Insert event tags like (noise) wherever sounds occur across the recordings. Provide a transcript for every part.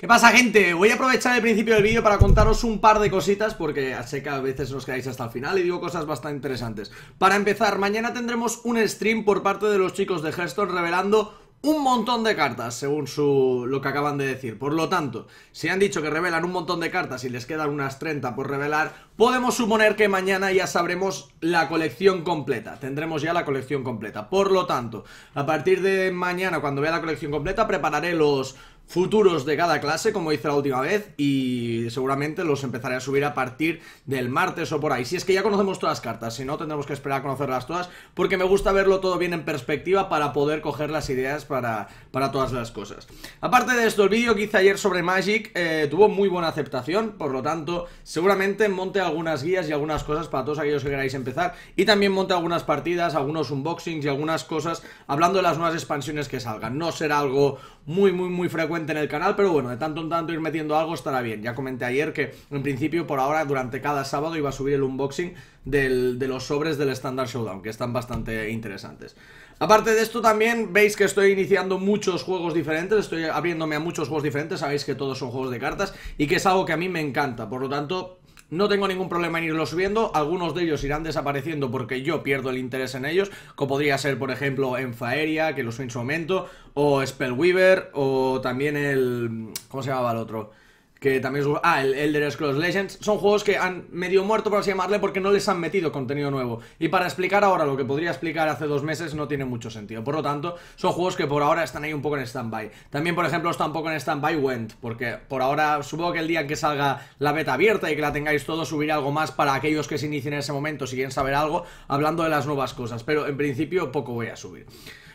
¿Qué pasa, gente? Voy a aprovechar el principio del vídeo para contaros un par de cositas porque sé que a veces os quedáis hasta el final y digo cosas bastante interesantes. Para empezar, mañana tendremos un stream por parte de los chicos de Hearthstone revelando un montón de cartas, según lo que acaban de decir. Por lo tanto, si han dicho que revelan un montón de cartas y les quedan unas 30 por revelar, podemos suponer que mañana ya sabremos la colección completa. Tendremos ya la colección completa. Por lo tanto, a partir de mañana, cuando vea la colección completa, prepararé los, futuros de cada clase, como hice la última vez, y seguramente los empezaré a subir a partir del martes o por ahí. Si es que ya conocemos todas las cartas, si no tendremos que esperar a conocerlas todas, porque me gusta verlo todo bien en perspectiva para poder coger las ideas para, todas las cosas. Aparte de esto, el vídeo que hice ayer sobre Magic eh, tuvo muy buena aceptación, por lo tanto, seguramente monte algunas guías y algunas cosas para todos aquellos que queráis empezar, y también monte algunas partidas, algunos unboxings y algunas cosas hablando de las nuevas expansiones que salgan. No será algo muy, muy, muy frecuente en el canal, pero bueno, de tanto en tanto ir metiendo algo estará bien. Ya comenté ayer que en principio por ahora durante cada sábado iba a subir el unboxing de los sobres del Standard Showdown, que están bastante interesantes. Aparte de esto también veis que estoy iniciando muchos juegos diferentes, estoy abriéndome a muchos juegos diferentes, sabéis que todos son juegos de cartas y que es algo que a mí me encanta, por lo tanto no tengo ningún problema en irlos subiendo, algunos de ellos irán desapareciendo porque yo pierdo el interés en ellos, como podría ser, por ejemplo, Enfaeria, que lo subí en su momento, o Spellweaver, o también el... ¿cómo se llamaba el otro? que también es... Ah, el Elder Scrolls Legends. Son juegos que han medio muerto, por así llamarle, porque no les han metido contenido nuevo. Y para explicar ahora lo que podría explicar hace dos meses no tiene mucho sentido. Por lo tanto, son juegos que por ahora están ahí un poco en stand-by. También, por ejemplo, está un poco en stand-by Went, porque por ahora supongo que el día en que salga la beta abierta y que la tengáis todos, subiré algo más para aquellos que se inicien en ese momento, si quieren saber algo, hablando de las nuevas cosas. Pero en principio poco voy a subir.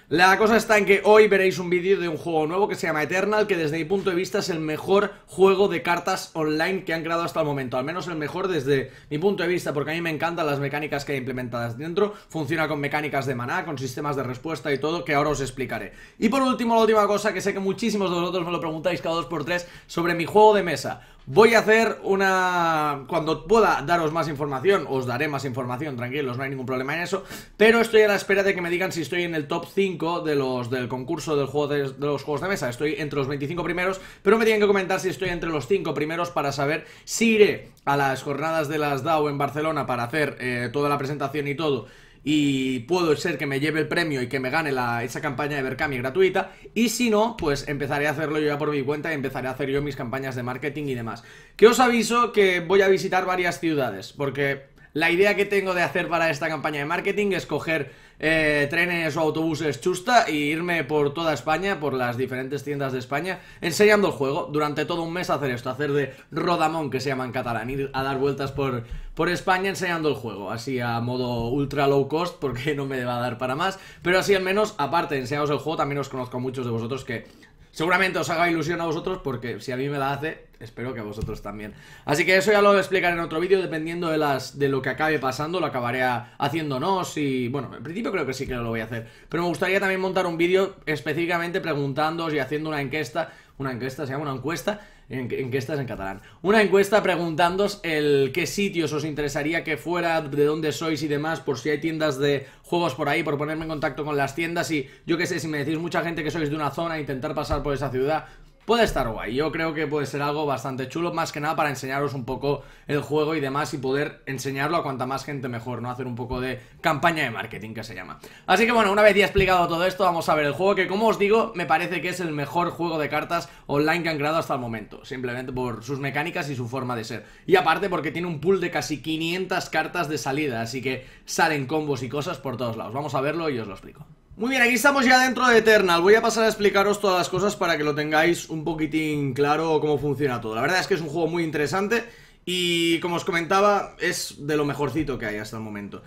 La cosa está en que hoy veréis un vídeo de un juego nuevo que se llama Eternal, que desde mi punto de vista es el mejor juego de cartas online que han creado hasta el momento, al menos el mejor desde mi punto de vista, porque a mí me encantan las mecánicas que hay implementadas dentro, funciona con mecánicas de maná, con sistemas de respuesta y todo, que ahora os explicaré. Y por último, la última cosa, que sé que muchísimos de vosotros me lo preguntáis cada dos por tres, sobre mi juego de mesa. Voy a hacer una... Cuando pueda daros más información, os daré más información, tranquilos, no hay ningún problema en eso. Pero estoy a la espera de que me digan si estoy en el top 5 de los, del concurso del de, los juegos de mesa. Estoy entre los 25 primeros, pero me tienen que comentar si estoy entre los 5 primeros para saber si iré a las jornadas de las DAO en Barcelona para hacer eh, toda la presentación y todo y puedo ser que me lleve el premio y que me gane la, esa campaña de Berkami gratuita y si no, pues empezaré a hacerlo yo ya por mi cuenta y empezaré a hacer yo mis campañas de marketing y demás. Que os aviso que voy a visitar varias ciudades porque la idea que tengo de hacer para esta campaña de marketing es coger eh, trenes o autobuses chusta e irme por toda España, por las diferentes tiendas de España, enseñando el juego durante todo un mes hacer esto, hacer de rodamón, que se llama en catalán, ir a dar vueltas por, por España enseñando el juego, así a modo ultra low cost, porque (laughs) no me va a dar para más, pero así al menos, aparte de enseñaros el juego, también os conozco a muchos de vosotros que Seguramente os haga ilusión a vosotros porque si a mí me la hace, espero que a vosotros también. Así que eso ya lo explicar en otro vídeo, dependiendo de las de lo que acabe pasando, lo acabaré haciéndonos y bueno, en principio creo que sí que lo voy a hacer. Pero me gustaría también montar un vídeo específicamente preguntándoos y haciendo una encuesta, una encuesta, se llama una encuesta en estás en catalán. Una encuesta preguntándos el qué sitios os interesaría que fuera, de dónde sois y demás, por si hay tiendas de juegos por ahí, por ponerme en contacto con las tiendas y yo qué sé, si me decís mucha gente que sois de una zona, intentar pasar por esa ciudad, puede estar guay. Yo creo que puede ser algo bastante chulo, más que nada para enseñaros un poco el juego y demás y poder enseñarlo a cuanta más gente mejor, ¿no? Hacer un poco de campaña de marketing que se llama. Así que bueno, una vez ya explicado todo esto, vamos a ver el juego que como os digo, me parece que es el mejor juego de cartas online que han creado hasta el momento, simplemente por sus mecánicas y su forma de ser. Y aparte porque tiene un pool de casi 500 cartas de salida, así que salen combos y cosas por todos lados. Vamos a verlo y os lo explico. Muy bien, aquí estamos ya dentro de Eternal Voy a pasar a explicaros todas las cosas para que lo tengáis un poquitín claro cómo funciona todo La verdad es que es un juego muy interesante y como os comentaba es de lo mejorcito que hay hasta el momento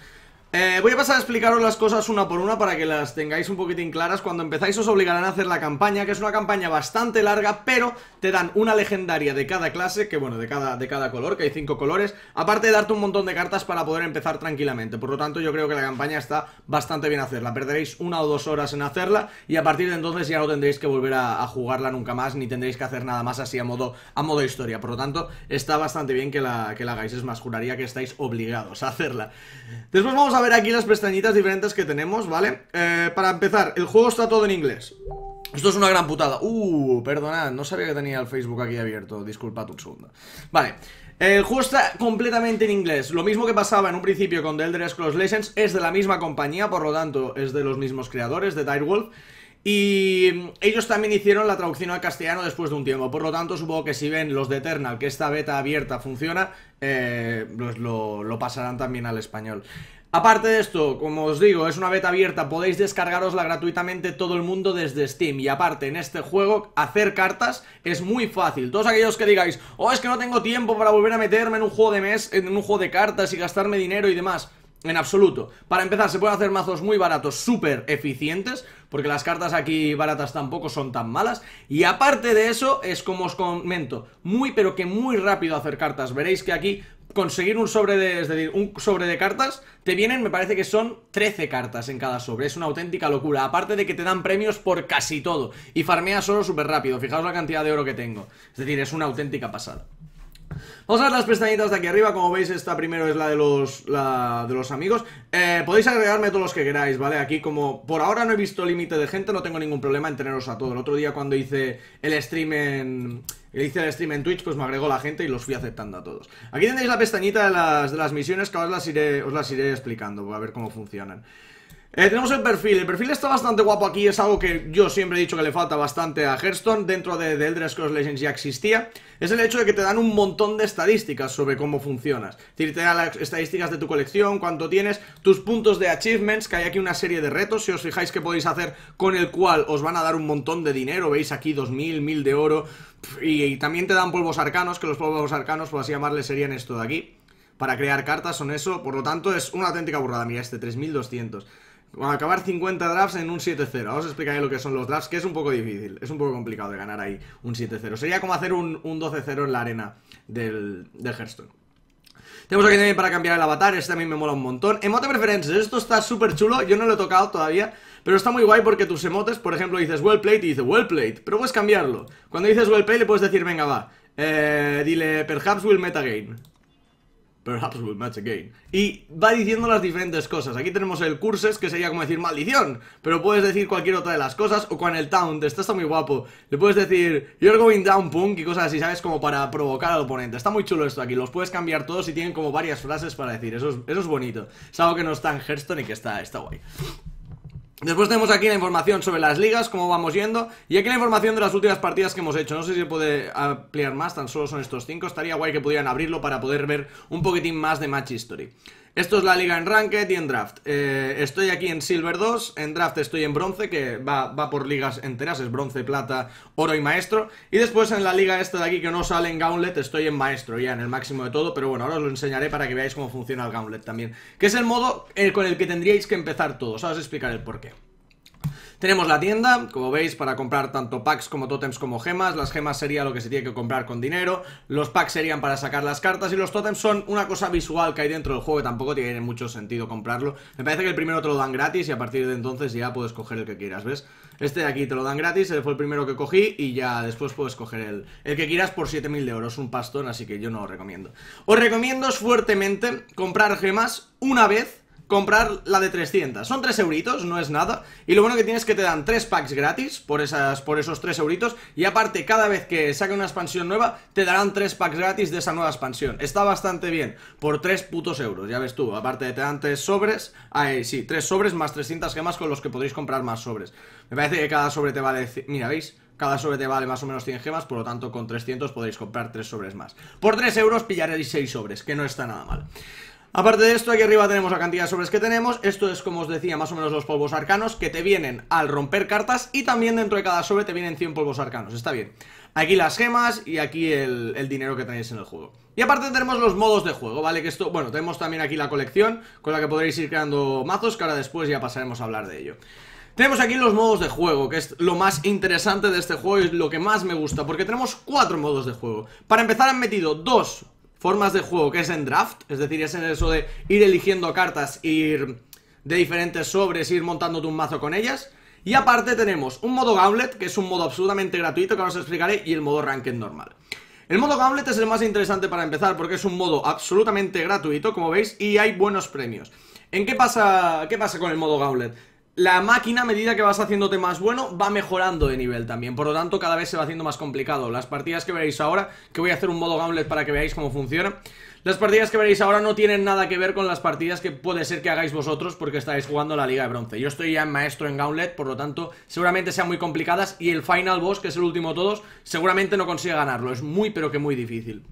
eh, voy a pasar a explicaros las cosas una por una para que las tengáis un poquitín claras. Cuando empezáis os obligarán a hacer la campaña, que es una campaña bastante larga, pero te dan una legendaria de cada clase, que bueno, de cada, de cada color, que hay cinco colores, aparte de darte un montón de cartas para poder empezar tranquilamente. Por lo tanto, yo creo que la campaña está bastante bien hacerla. Perderéis una o dos horas en hacerla y a partir de entonces ya no tendréis que volver a, jugarla nunca más, ni tendréis que hacer nada más así a modo, a modo historia. Por lo tanto, está bastante bien que la, que la hagáis. Es más, juraría que estáis obligados a hacerla. Después vamos a a ver aquí las pestañitas diferentes que tenemos, ¿vale? Eh, para empezar, el juego está todo en inglés esto es una gran putada. Uh, perdonad, no sabía que tenía el Facebook aquí abierto. Disculpa un segundo Vale. El juego está completamente en inglés. Lo mismo que pasaba en un principio con The Elder Scrolls Legends es de la misma compañía, por lo tanto es de los mismos creadores, de Direwolf. Y ellos también hicieron la traducción al castellano después de un tiempo. Por lo tanto, supongo que si ven los de Eternal que esta beta abierta funciona, eh, pues lo pasarán también al español. Aparte de esto, como os digo, es una beta abierta, podéis descargarosla gratuitamente todo el mundo desde Steam. Y aparte, en este juego, hacer cartas es muy fácil. Todos aquellos que digáis, oh, es que no tengo tiempo para volver a meterme en un juego de mes, en un juego de cartas y gastarme dinero y demás. En absoluto. Para empezar, se pueden hacer mazos muy baratos, súper eficientes, porque las cartas aquí baratas tampoco son tan malas. Y aparte de eso, es como os comento, muy pero que muy rápido hacer cartas. Veréis que aquí conseguir un sobre de, es decir, un sobre de cartas, te vienen, me parece que son 13 cartas en cada sobre, es una auténtica locura, aparte de que te dan premios por casi todo, y farmeas oro súper rápido, fijaos la cantidad de oro que tengo, es decir, es una auténtica pasada. Vamos a ver las pestañitas de aquí arriba, como veis esta primero es la de los, la de los amigos eh, Podéis agregarme todos los que queráis, ¿vale? Aquí como por ahora no he visto límite de gente, no tengo ningún problema en teneros a todos, El otro día cuando hice el stream en, le hice el stream en Twitch, pues me agregó la gente y los fui aceptando a todos. Aquí tenéis la pestañita de las, misiones que os las, iré, os las iré explicando, a ver cómo funcionan. Eh, tenemos el perfil, el perfil está bastante guapo aquí, es algo que yo siempre he dicho que le falta bastante a Hearthstone, dentro de, de Elder Scrolls Legends ya existía, es el hecho de que te dan un montón de estadísticas sobre cómo funcionas, es decir, te dan las estadísticas de tu colección, cuánto tienes, tus puntos de achievements, que hay aquí una serie de retos, si os fijáis que podéis hacer con el cual os van a dar un montón de dinero, veis aquí 2000, 1000 de oro, y, también te dan polvos arcanos, que los polvos arcanos, por así llamarles, serían esto de aquí. Para crear cartas son eso, por lo tanto es una auténtica burrada, mira este 3200 bueno, acabar 50 drafts en un 7-0. Ahora os explicaré lo que son los drafts, que es un poco difícil, es un poco complicado de ganar ahí un 7-0. Sería como hacer un, 12-0 en la arena del, Hearthstone. Tenemos aquí también para cambiar el avatar, este también me mola un montón Emote preferencias, esto está súper chulo, yo no lo he tocado todavía Pero está muy guay porque tus emotes, por ejemplo, dices well played y dice well played Pero puedes cambiarlo Cuando dices well played le puedes decir, venga va eh, Dile, perhaps we'll meta game perhaps we'll match again. Y va diciendo las diferentes cosas. Aquí tenemos el curses, que sería como decir maldición, pero puedes decir cualquier otra de las cosas. O con el de esto está muy guapo. Le puedes decir you're going down punk y cosas así, ¿sabes? Como para provocar al oponente. Está muy chulo esto aquí. Los puedes cambiar todos y tienen como varias frases para decir. Eso es, eso es bonito. Es algo que no está en Hearthstone y que está, está guay. Después tenemos aquí la información sobre las ligas, cómo vamos yendo Y aquí la información de las últimas partidas que hemos hecho No sé si se puede ampliar más, tan solo son estos 5 Estaría guay que pudieran abrirlo para poder ver un poquitín más de Match History esto es la liga en Ranked y en Draft. Eh, estoy aquí en Silver 2, en Draft estoy en Bronce, que va, va por ligas enteras, es Bronce, Plata, Oro y Maestro. Y después en la liga esta de aquí que no sale en Gauntlet, estoy en Maestro, ya en el máximo de todo, pero bueno, ahora os lo enseñaré para que veáis cómo funciona el Gauntlet también. Que es el modo eh, con el que tendríais que empezar todos, voy a explicar el porqué. Tenemos la tienda, como veis, para comprar tanto packs como totems como gemas. Las gemas sería lo que se tiene que comprar con dinero. Los packs serían para sacar las cartas y los totems son una cosa visual que hay dentro del juego tampoco tiene mucho sentido comprarlo. Me parece que el primero te lo dan gratis y a partir de entonces ya puedes coger el que quieras, ¿ves? Este de aquí te lo dan gratis, fue el primero que cogí y ya después puedes coger el, el que quieras por 7.000 de euros, un pastón, así que yo no lo recomiendo. Os recomiendo fuertemente comprar gemas una vez comprar la de 300. Son 3 euritos, no es nada. Y lo bueno que tienes es que te dan 3 packs gratis por, esas, por esos 3 euritos. Y aparte, cada vez que saque una expansión nueva, te darán 3 packs gratis de esa nueva expansión. Está bastante bien, por 3 putos euros, ya ves tú. Aparte, te dan 3 sobres. Ay, ah, eh, sí, 3 sobres más 300 gemas con los que podéis comprar más sobres. Me parece que cada sobre te vale... Mira, ¿veis? Cada sobre te vale más o menos 100 gemas, por lo tanto con 300 podéis comprar 3 sobres más. Por 3 euros pillaréis 6 sobres, que no está nada mal. Aparte de esto, aquí arriba tenemos la cantidad de sobres que tenemos. Esto es, como os decía, más o menos los polvos arcanos que te vienen al romper cartas y también dentro de cada sobre te vienen 100 polvos arcanos. Está bien. Aquí las gemas y aquí el, dinero que tenéis en el juego. Y aparte tenemos los modos de juego, ¿vale? Que esto, bueno, tenemos también aquí la colección con la que podréis ir creando mazos que ahora después ya pasaremos a hablar de ello. Tenemos aquí los modos de juego, que es lo más interesante de este juego y lo que más me gusta, porque tenemos cuatro modos de juego. Para empezar han metido dos formas de juego, que es en draft, es decir, es en eso de ir eligiendo cartas, ir de diferentes sobres, ir montando un mazo con ellas. Y aparte tenemos un modo Gauntlet, que es un modo absolutamente gratuito que ahora os explicaré, y el modo Ranked normal. El modo Gauntlet es el más interesante para empezar porque es un modo absolutamente gratuito, como veis, y hay buenos premios. ¿En qué pasa, qué pasa con el modo Gauntlet? la máquina, a medida que vas haciéndote más bueno, va mejorando de nivel también. Por lo tanto, cada vez se va haciendo más complicado. Las partidas que veréis ahora, que voy a hacer un modo gauntlet para que veáis cómo funciona. Las partidas que veréis ahora no tienen nada que ver con las partidas que puede ser que hagáis vosotros porque estáis jugando la Liga de Bronce. Yo estoy ya en maestro en Gauntlet, por lo tanto, seguramente sean muy complicadas y el Final Boss, que es el último de todos, seguramente no consigue ganarlo. Es muy, pero que muy difícil.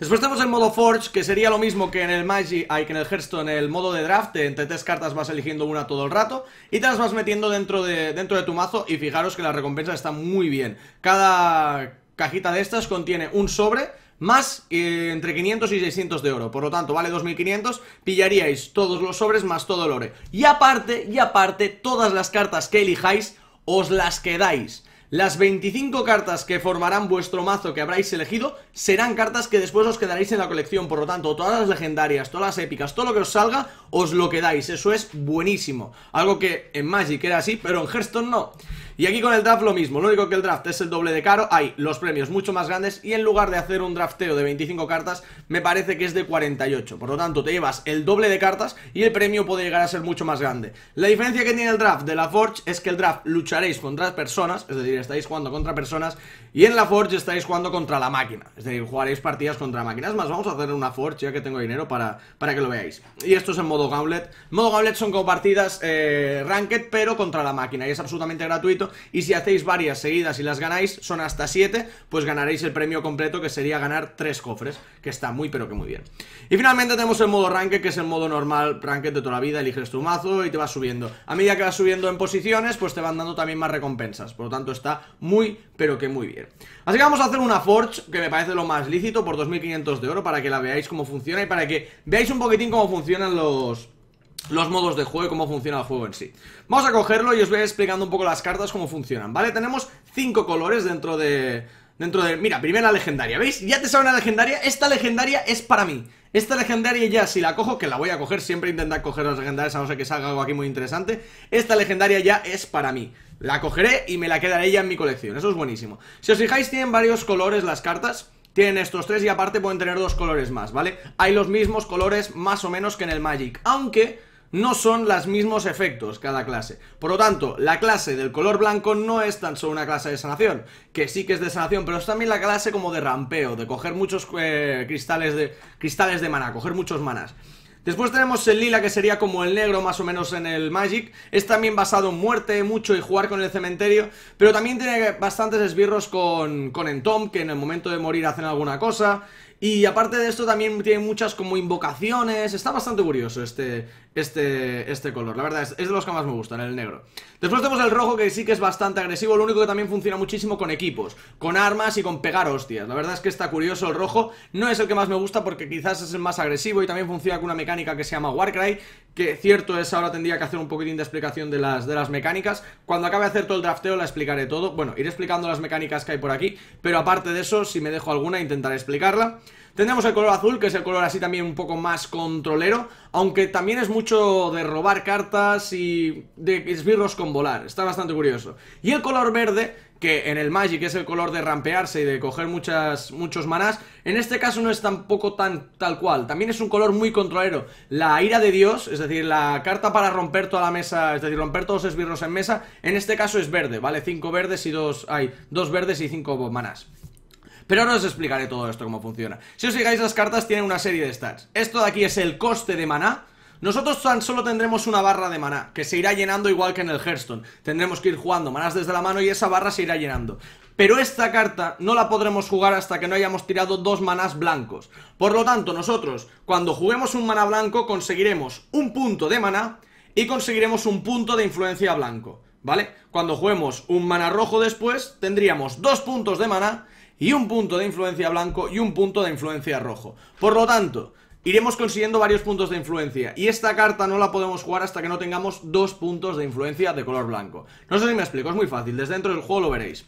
Después tenemos el modo Forge, que sería lo mismo que en el Magic, hay que en el Hearthstone, el modo de draft, entre tres cartas vas eligiendo una todo el rato y te las vas metiendo dentro de, dentro de tu mazo y fijaros que la recompensa está muy bien. Cada cajita de estas contiene un sobre más eh, entre 500 y 600 de oro. Por lo tanto, vale 2500, pillaríais todos los sobres más todo el oro. Y aparte, y aparte, todas las cartas que elijáis os las quedáis. Las 25 cartas que formarán vuestro mazo que habráis elegido serán cartas que después os quedaréis en la colección, por lo tanto, todas las legendarias, todas las épicas, todo lo que os salga, os lo quedáis, eso es buenísimo. Algo que en Magic era así, pero en Hearthstone no. Y aquí con el draft lo mismo, lo único que el draft es el doble de caro, hay los premios mucho más grandes y en lugar de hacer un drafteo de 25 cartas, me parece que es de 48. Por lo tanto, te llevas el doble de cartas y el premio puede llegar a ser mucho más grande. La diferencia que tiene el draft de la Forge es que el draft lucharéis contra personas, es decir, estáis jugando contra personas y en la Forge estáis jugando contra la máquina, es decir, jugaréis partidas contra máquinas. Más vamos a hacer una Forge ya que tengo dinero para, para que lo veáis. Y esto es en modo Gauntlet. Modo Gauntlet son como partidas eh, Ranked pero contra la máquina y es absolutamente gratuito y si hacéis varias seguidas y las ganáis, son hasta 7, pues ganaréis el premio completo que sería ganar 3 cofres, que está muy pero que muy bien. Y finalmente tenemos el modo ranked, que es el modo normal ranked de toda la vida, eliges tu mazo y te vas subiendo. A medida que vas subiendo en posiciones, pues te van dando también más recompensas, por lo tanto está muy pero que muy bien. Así que vamos a hacer una Forge, que me parece lo más lícito, por 2500 de oro, para que la veáis cómo funciona y para que veáis un poquitín cómo funcionan los los modos de juego cómo funciona el juego en sí. Vamos a cogerlo y os voy explicando un poco las cartas, cómo funcionan, ¿vale? Tenemos cinco colores dentro de... Dentro de... Mira, primera legendaria, ¿veis? Ya te sale una legendaria, esta legendaria es para mí. Esta legendaria ya, si la cojo, que la voy a coger, siempre intentar coger las legendarias a no ser que salga algo aquí muy interesante. Esta legendaria ya es para mí. La cogeré y me la quedaré ya en mi colección, eso es buenísimo. Si os fijáis, tienen varios colores las cartas. Tienen estos tres y aparte pueden tener dos colores más, ¿vale? Hay los mismos colores más o menos que en el Magic, aunque no son los mismos efectos cada clase. Por lo tanto, la clase del color blanco no es tan solo una clase de sanación, que sí que es de sanación, pero es también la clase como de rampeo, de coger muchos eh, cristales, de, cristales de mana coger muchos manas Después tenemos el lila que sería como el negro más o menos en el Magic Es también basado en muerte mucho y jugar con el cementerio Pero también tiene bastantes esbirros con, con Entom que en el momento de morir hacen alguna cosa Y aparte de esto también tiene muchas como invocaciones Está bastante curioso este, este, este color. La verdad, es, de los que más me gustan, el negro. Después tenemos el rojo, que sí que es bastante agresivo. Lo único que también funciona muchísimo con equipos, con armas y con pegar hostias. La verdad es que está curioso el rojo. No es el que más me gusta porque quizás es el más agresivo y también funciona con una mecánica que se llama Warcry, que cierto es, ahora tendría que hacer un poquitín de explicación de las, de las mecánicas. Cuando acabe de hacer todo el drafteo la explicaré todo. Bueno, iré explicando las mecánicas que hay por aquí, pero aparte de eso, si me dejo alguna, intentaré explicarla. Tendremos el color azul, que es el color así también un poco más controlero, aunque también es mucho de robar cartas y de esbirros con volar, está bastante curioso. Y el color verde, que en el Magic es el color de rampearse y de coger muchas, muchos manás, en este caso no es tampoco tan tal cual, también es un color muy controlero. La ira de Dios, es decir, la carta para romper toda la mesa, es decir, romper todos los esbirros en mesa, en este caso es verde, ¿vale? 5 verdes y dos hay dos verdes y 5 manás. Pero ahora os explicaré todo esto cómo funciona. Si os fijáis, las cartas tienen una serie de stats. Esto de aquí es el coste de maná. Nosotros tan solo tendremos una barra de maná, que se irá llenando igual que en el Hearthstone. Tendremos que ir jugando manás desde la mano y esa barra se irá llenando. Pero esta carta no la podremos jugar hasta que no hayamos tirado dos manás blancos. Por lo tanto, nosotros, cuando juguemos un maná blanco, conseguiremos un punto de maná y conseguiremos un punto de influencia blanco. ¿Vale? Cuando juguemos un maná rojo después, tendríamos dos puntos de maná y un punto de influencia blanco y un punto de influencia rojo. Por lo tanto, iremos consiguiendo varios puntos de influencia y esta carta no la podemos jugar hasta que no tengamos dos puntos de influencia de color blanco. No sé si me explico, es muy fácil, desde dentro del juego lo veréis.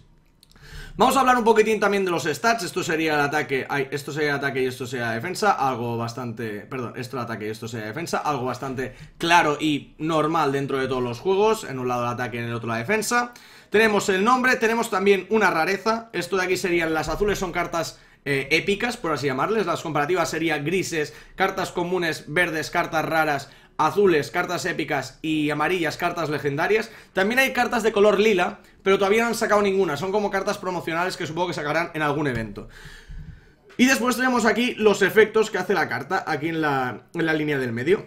Vamos a hablar un poquitín también de los stats, esto sería el ataque, esto sería ataque y esto sería defensa, algo bastante, perdón, esto ataque y esto sería defensa, algo bastante claro y normal dentro de todos los juegos, en un lado el ataque y en el otro la defensa. Tenemos el nombre, tenemos también una rareza. Esto de aquí serían las azules, son cartas eh, épicas, por así llamarles. Las comparativas serían grises, cartas comunes, verdes, cartas raras, azules, cartas épicas y amarillas, cartas legendarias. También hay cartas de color lila, pero todavía no han sacado ninguna. Son como cartas promocionales que supongo que sacarán en algún evento. Y después tenemos aquí los efectos que hace la carta, aquí en la, en la línea del medio.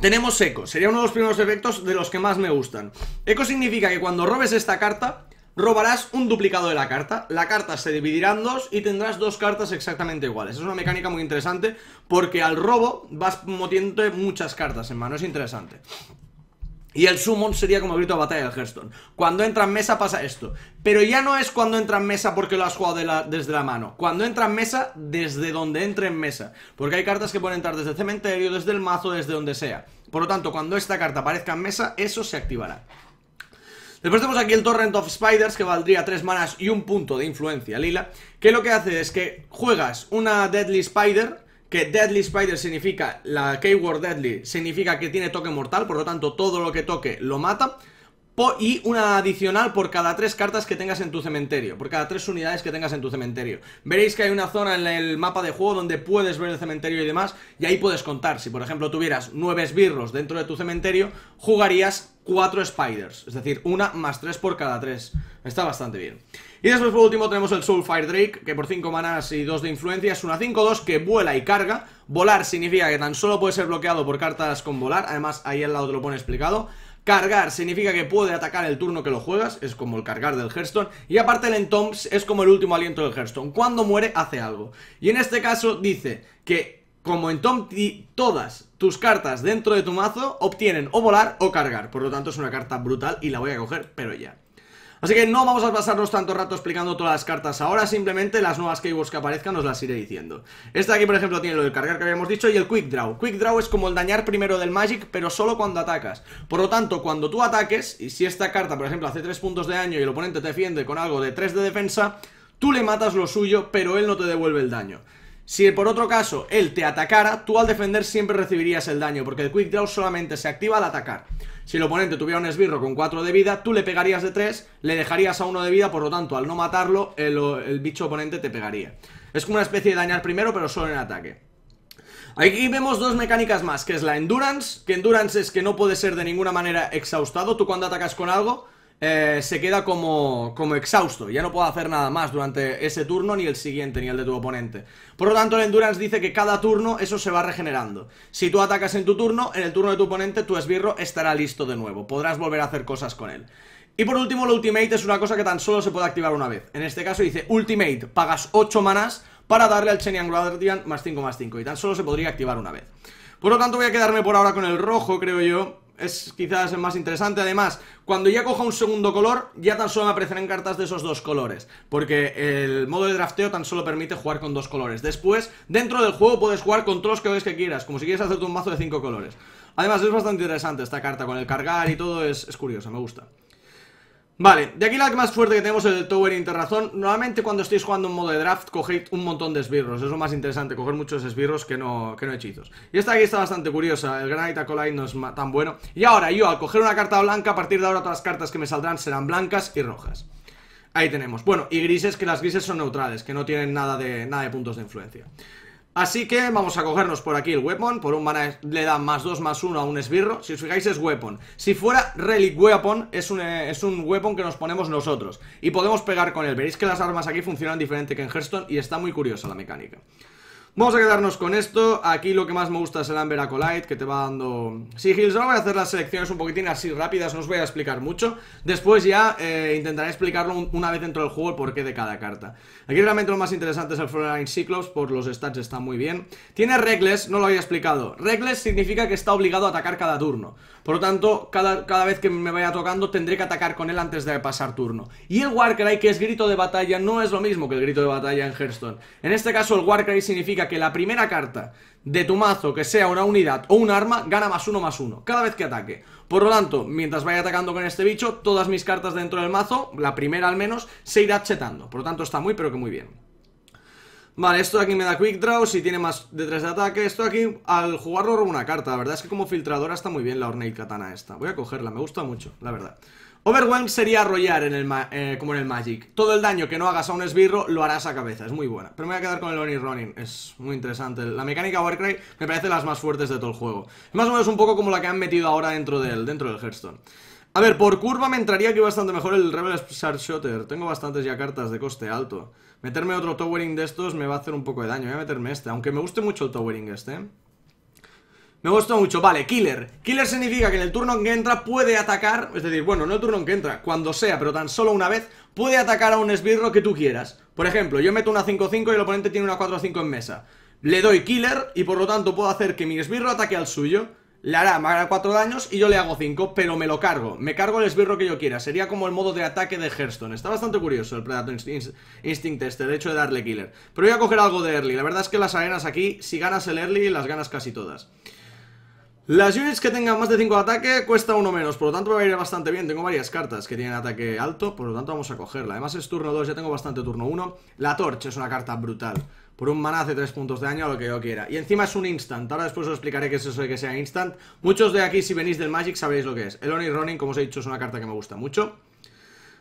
Tenemos eco, sería uno de los primeros efectos de los que más me gustan. Eco significa que cuando robes esta carta, robarás un duplicado de la carta. La carta se dividirá en dos y tendrás dos cartas exactamente iguales. Es una mecánica muy interesante porque al robo vas motiéndote muchas cartas en mano, es interesante. Y el summon sería como grito de batalla del Hearthstone. Cuando entra en mesa pasa esto. Pero ya no es cuando entra en mesa porque lo has jugado desde la mano. Cuando entra en mesa, desde donde entre en mesa. Porque hay cartas que pueden entrar desde el cementerio, desde el mazo, desde donde sea. Por lo tanto, cuando esta carta aparezca en mesa, eso se activará. Después tenemos aquí el Torrent of Spiders, que valdría 3 manas y un punto de influencia lila, que lo que hace es que juegas una Deadly Spider, que Deadly Spider significa, la keyword Deadly significa que tiene toque mortal, por lo tanto todo lo que toque lo mata. Y una adicional por cada tres cartas que tengas en tu cementerio, por cada tres unidades que tengas en tu cementerio. Veréis que hay una zona en el mapa de juego donde puedes ver el cementerio y demás, y ahí puedes contar. Si por ejemplo tuvieras nueve esbirros dentro de tu cementerio, jugarías cuatro spiders, es decir, una más tres por cada tres. Está bastante bien. Y después por último tenemos el Soulfire Drake, que por 5 manas y 2 de influencia es una 5-2 que vuela y carga. Volar significa que tan solo puede ser bloqueado por cartas con volar, además ahí al lado te lo pone explicado. Cargar significa que puede atacar el turno que lo juegas, es como el cargar del Hearthstone. Y aparte el Entombs es como el último aliento del Hearthstone. Cuando muere hace algo. Y en este caso dice que como en y todas tus cartas dentro de tu mazo obtienen o volar o cargar. Por lo tanto es una carta brutal y la voy a coger, pero ya. Así que no vamos a pasarnos tanto rato explicando todas las cartas ahora, simplemente las nuevas keywords que aparezcan os las iré diciendo. Esta aquí, por ejemplo, tiene lo del cargar que habíamos dicho y el Quick Draw. Quick Draw es como el dañar primero del Magic, pero solo cuando atacas. Por lo tanto, cuando tú ataques, y si esta carta, por ejemplo, hace 3 puntos de daño y el oponente te defiende con algo de 3 de defensa, tú le matas lo suyo, pero él no te devuelve el daño. Si por otro caso él te atacara, tú al defender siempre recibirías el daño, porque el Quick Draw solamente se activa al atacar. Si el oponente tuviera un esbirro con 4 de vida, tú le pegarías de 3, le dejarías a 1 de vida, por lo tanto, al no matarlo, el, bicho oponente te pegaría. Es como una especie de dañar primero, pero solo en ataque. Aquí vemos dos mecánicas más, que es la Endurance, que Endurance es que no puede ser de ninguna manera exhaustado, tú cuando atacas con algo eh, se queda como, como exhausto. Ya no puede hacer nada más durante ese turno, ni el siguiente, ni el de tu oponente. Por lo tanto, el Endurance dice que cada turno eso se va regenerando. Si tú atacas en tu turno, en el turno de tu oponente, tu esbirro estará listo de nuevo. Podrás volver a hacer cosas con él. Y por último, el Ultimate es una cosa que tan solo se puede activar una vez. En este caso dice Ultimate, pagas 8 manas para darle al Chenian Guardian más 5 más 5. Y tan solo se podría activar una vez. Por lo tanto, voy a quedarme por ahora con el rojo, creo yo es quizás el más interesante. Además, cuando ya coja un segundo color, ya tan solo me aparecerán cartas de esos dos colores, porque el modo de drafteo tan solo permite jugar con dos colores. Después, dentro del juego puedes jugar con todos los colores que quieras, como si quieres hacerte un mazo de cinco colores. Además, es bastante interesante esta carta, con el cargar y todo, es, es curiosa, me gusta. Vale, de aquí la más fuerte que tenemos es el Tower Interrazón Normalmente cuando estáis jugando en modo de draft cogéis un montón de esbirros Es lo más interesante, coger muchos esbirros que no, que no hechizos Y esta aquí está bastante curiosa, el Granite Acolyte no es tan bueno Y ahora yo al coger una carta blanca, a partir de ahora todas las cartas que me saldrán serán blancas y rojas Ahí tenemos, bueno, y grises, que las grises son neutrales, que no tienen nada de, nada de puntos de influencia Así que vamos a cogernos por aquí el Weapon Por un mana le da más 2 más 1 a un esbirro Si os fijáis es Weapon Si fuera Relic Weapon es un, eh, es un Weapon que nos ponemos nosotros Y podemos pegar con él Veréis que las armas aquí funcionan diferente que en Hearthstone Y está muy curiosa la mecánica Vamos a quedarnos con esto. Aquí lo que más me gusta es el Amber Acolyte, que te va dando sigils. Ahora voy a hacer las selecciones un poquitín así rápidas, no os voy a explicar mucho. Después ya eh, intentaré explicarlo una vez dentro del juego el porqué de cada carta. Aquí realmente lo más interesante es el Frontline Cyclops, por los stats están muy bien. Tiene Regless, no lo había explicado. Regless significa que está obligado a atacar cada turno. Por lo tanto, cada, vez que me vaya tocando tendré que atacar con él antes de pasar turno. Y el Warcry, que es grito de batalla, no es lo mismo que el grito de batalla en Hearthstone. En este caso, el Warcry significa que la primera carta de tu mazo, que sea una unidad o un arma, gana más uno más uno, cada vez que ataque. Por lo tanto, mientras vaya atacando con este bicho, todas mis cartas dentro del mazo, la primera al menos, se irá chetando. Por lo tanto, está muy pero que muy bien. Vale, esto aquí me da quick draw si tiene más de 3 de ataque. Esto aquí, al jugarlo robo una carta. La verdad es que como filtradora está muy bien la Ornate Katana esta. Voy a cogerla, me gusta mucho, la verdad. Overwhelm sería arrollar en el eh, como en el Magic. Todo el daño que no hagas a un esbirro lo harás a cabeza, es muy buena. Pero me voy a quedar con el Oni Running. es muy interesante. La mecánica Warcry me parece las más fuertes de todo el juego. Más o menos un poco como la que han metido ahora dentro del, dentro del Hearthstone. A ver, por curva me entraría aquí bastante mejor el Rebel shotter Tengo bastantes ya cartas de coste alto. Meterme otro towering de estos me va a hacer un poco de daño. Voy a meterme este, aunque me guste mucho el towering este. ¿eh? Me gusta mucho, vale, Killer Killer significa que en el turno en que entra puede atacar Es decir, bueno, no el turno en que entra, cuando sea Pero tan solo una vez, puede atacar a un esbirro que tú quieras Por ejemplo, yo meto una 5-5 Y el oponente tiene una 4-5 en mesa Le doy Killer y por lo tanto puedo hacer que mi esbirro ataque al suyo le hará, me hará 4 daños y yo le hago 5, pero me lo cargo. Me cargo el esbirro que yo quiera. Sería como el modo de ataque de Hearthstone. Está bastante curioso el Predator Instinct, este, el hecho de darle killer. Pero voy a coger algo de early. La verdad es que las arenas aquí, si ganas el early, las ganas casi todas. Las units que tengan más de 5 de ataque cuesta uno menos, por lo tanto va a ir bastante bien. Tengo varias cartas que tienen ataque alto, por lo tanto vamos a cogerla. Además es turno 2, ya tengo bastante turno 1. La Torch es una carta brutal por un mana hace 3 puntos de daño a lo que yo quiera. Y encima es un instant, ahora después os explicaré qué es eso de que sea instant. Muchos de aquí, si venís del Magic, Sabéis lo que es. El Oni Running como os he dicho, es una carta que me gusta mucho.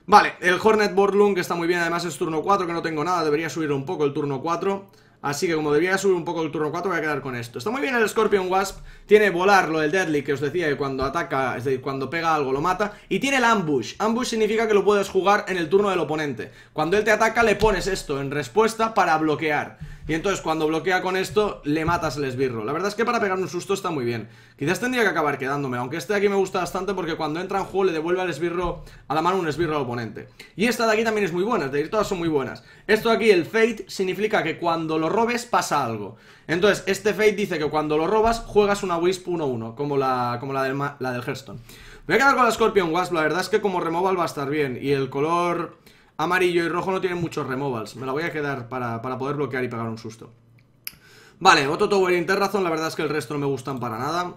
Vale, el Hornet Borlun, que está muy bien, además es turno 4, que no tengo nada, debería subir un poco el turno 4. Así que como debía subir un poco el turno 4 voy a quedar con esto Está muy bien el Scorpion Wasp Tiene volar lo del Deadly que os decía que cuando ataca Es decir, cuando pega algo lo mata Y tiene el Ambush Ambush significa que lo puedes jugar en el turno del oponente Cuando él te ataca le pones esto en respuesta para bloquear y entonces cuando bloquea con esto, le matas el esbirro. La verdad es que para pegar un susto está muy bien. Quizás tendría que acabar quedándome, aunque este de aquí me gusta bastante porque cuando entra en juego le devuelve al esbirro a la mano un esbirro al oponente. Y esta de aquí también es muy buena, es decir, todas son muy buenas. Esto de aquí, el Fate, significa que cuando lo robes pasa algo. Entonces, este Fate dice que cuando lo robas juegas una Wisp 1-1, como, la, como la, del, la Hearthstone. voy a quedar con la Scorpion Wasp, la verdad es que como removal va a estar bien. Y el color... Amarillo y rojo no tienen muchos removals. Me la voy a quedar para, poder bloquear y pegar un susto. Vale, otro Tower y Interrazón, la verdad es que el resto no me gustan para nada.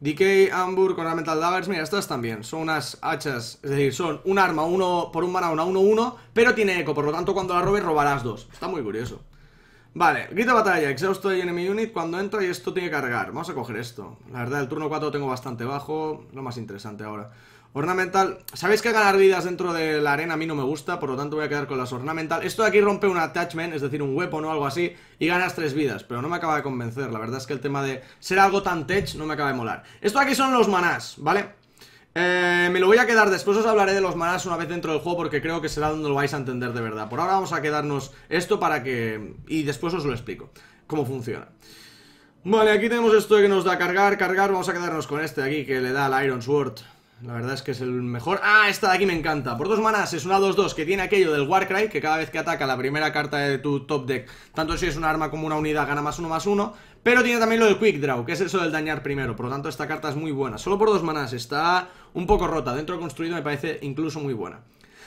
Decay, Ambur, Ornamental Daggers, mira, estas también son unas hachas, es decir, son un arma uno por un mana, una 1-1, pero tiene eco, por lo tanto cuando la robes robarás dos. Está muy curioso. Vale, grito batalla, exhausto de enemy unit cuando entra y esto tiene que cargar. Vamos a coger esto. La verdad, el turno 4 tengo bastante bajo, lo más interesante ahora. Ornamental. Sabéis que ganar vidas dentro de la arena a mí no me gusta, por lo tanto voy a quedar con las Ornamental. Esto de aquí rompe un attachment, es decir, un weapon o algo así, y ganas tres vidas, pero no me acaba de convencer. La verdad es que el tema de ser algo tan tech no me acaba de molar. Esto de aquí son los manás, ¿vale? Eh, me lo voy a quedar, después os hablaré de los manás una vez dentro del juego porque creo que será donde lo vais a entender de verdad. Por ahora vamos a quedarnos esto para que... y después os lo explico cómo funciona. Vale, aquí tenemos esto que nos da cargar, cargar, vamos a quedarnos con este de aquí que le da al Iron Sword. La verdad es que es el mejor. ¡Ah! Esta de aquí me encanta. Por dos manas es una 2-2 que tiene aquello del Warcry, que cada vez que ataca la primera carta de tu top deck, tanto si es un arma como una unidad, gana más uno más uno. Pero tiene también lo del Quick Draw, que es eso del dañar primero. Por lo tanto, esta carta es muy buena. Solo por dos manas está un poco rota. Dentro construido me parece incluso muy buena.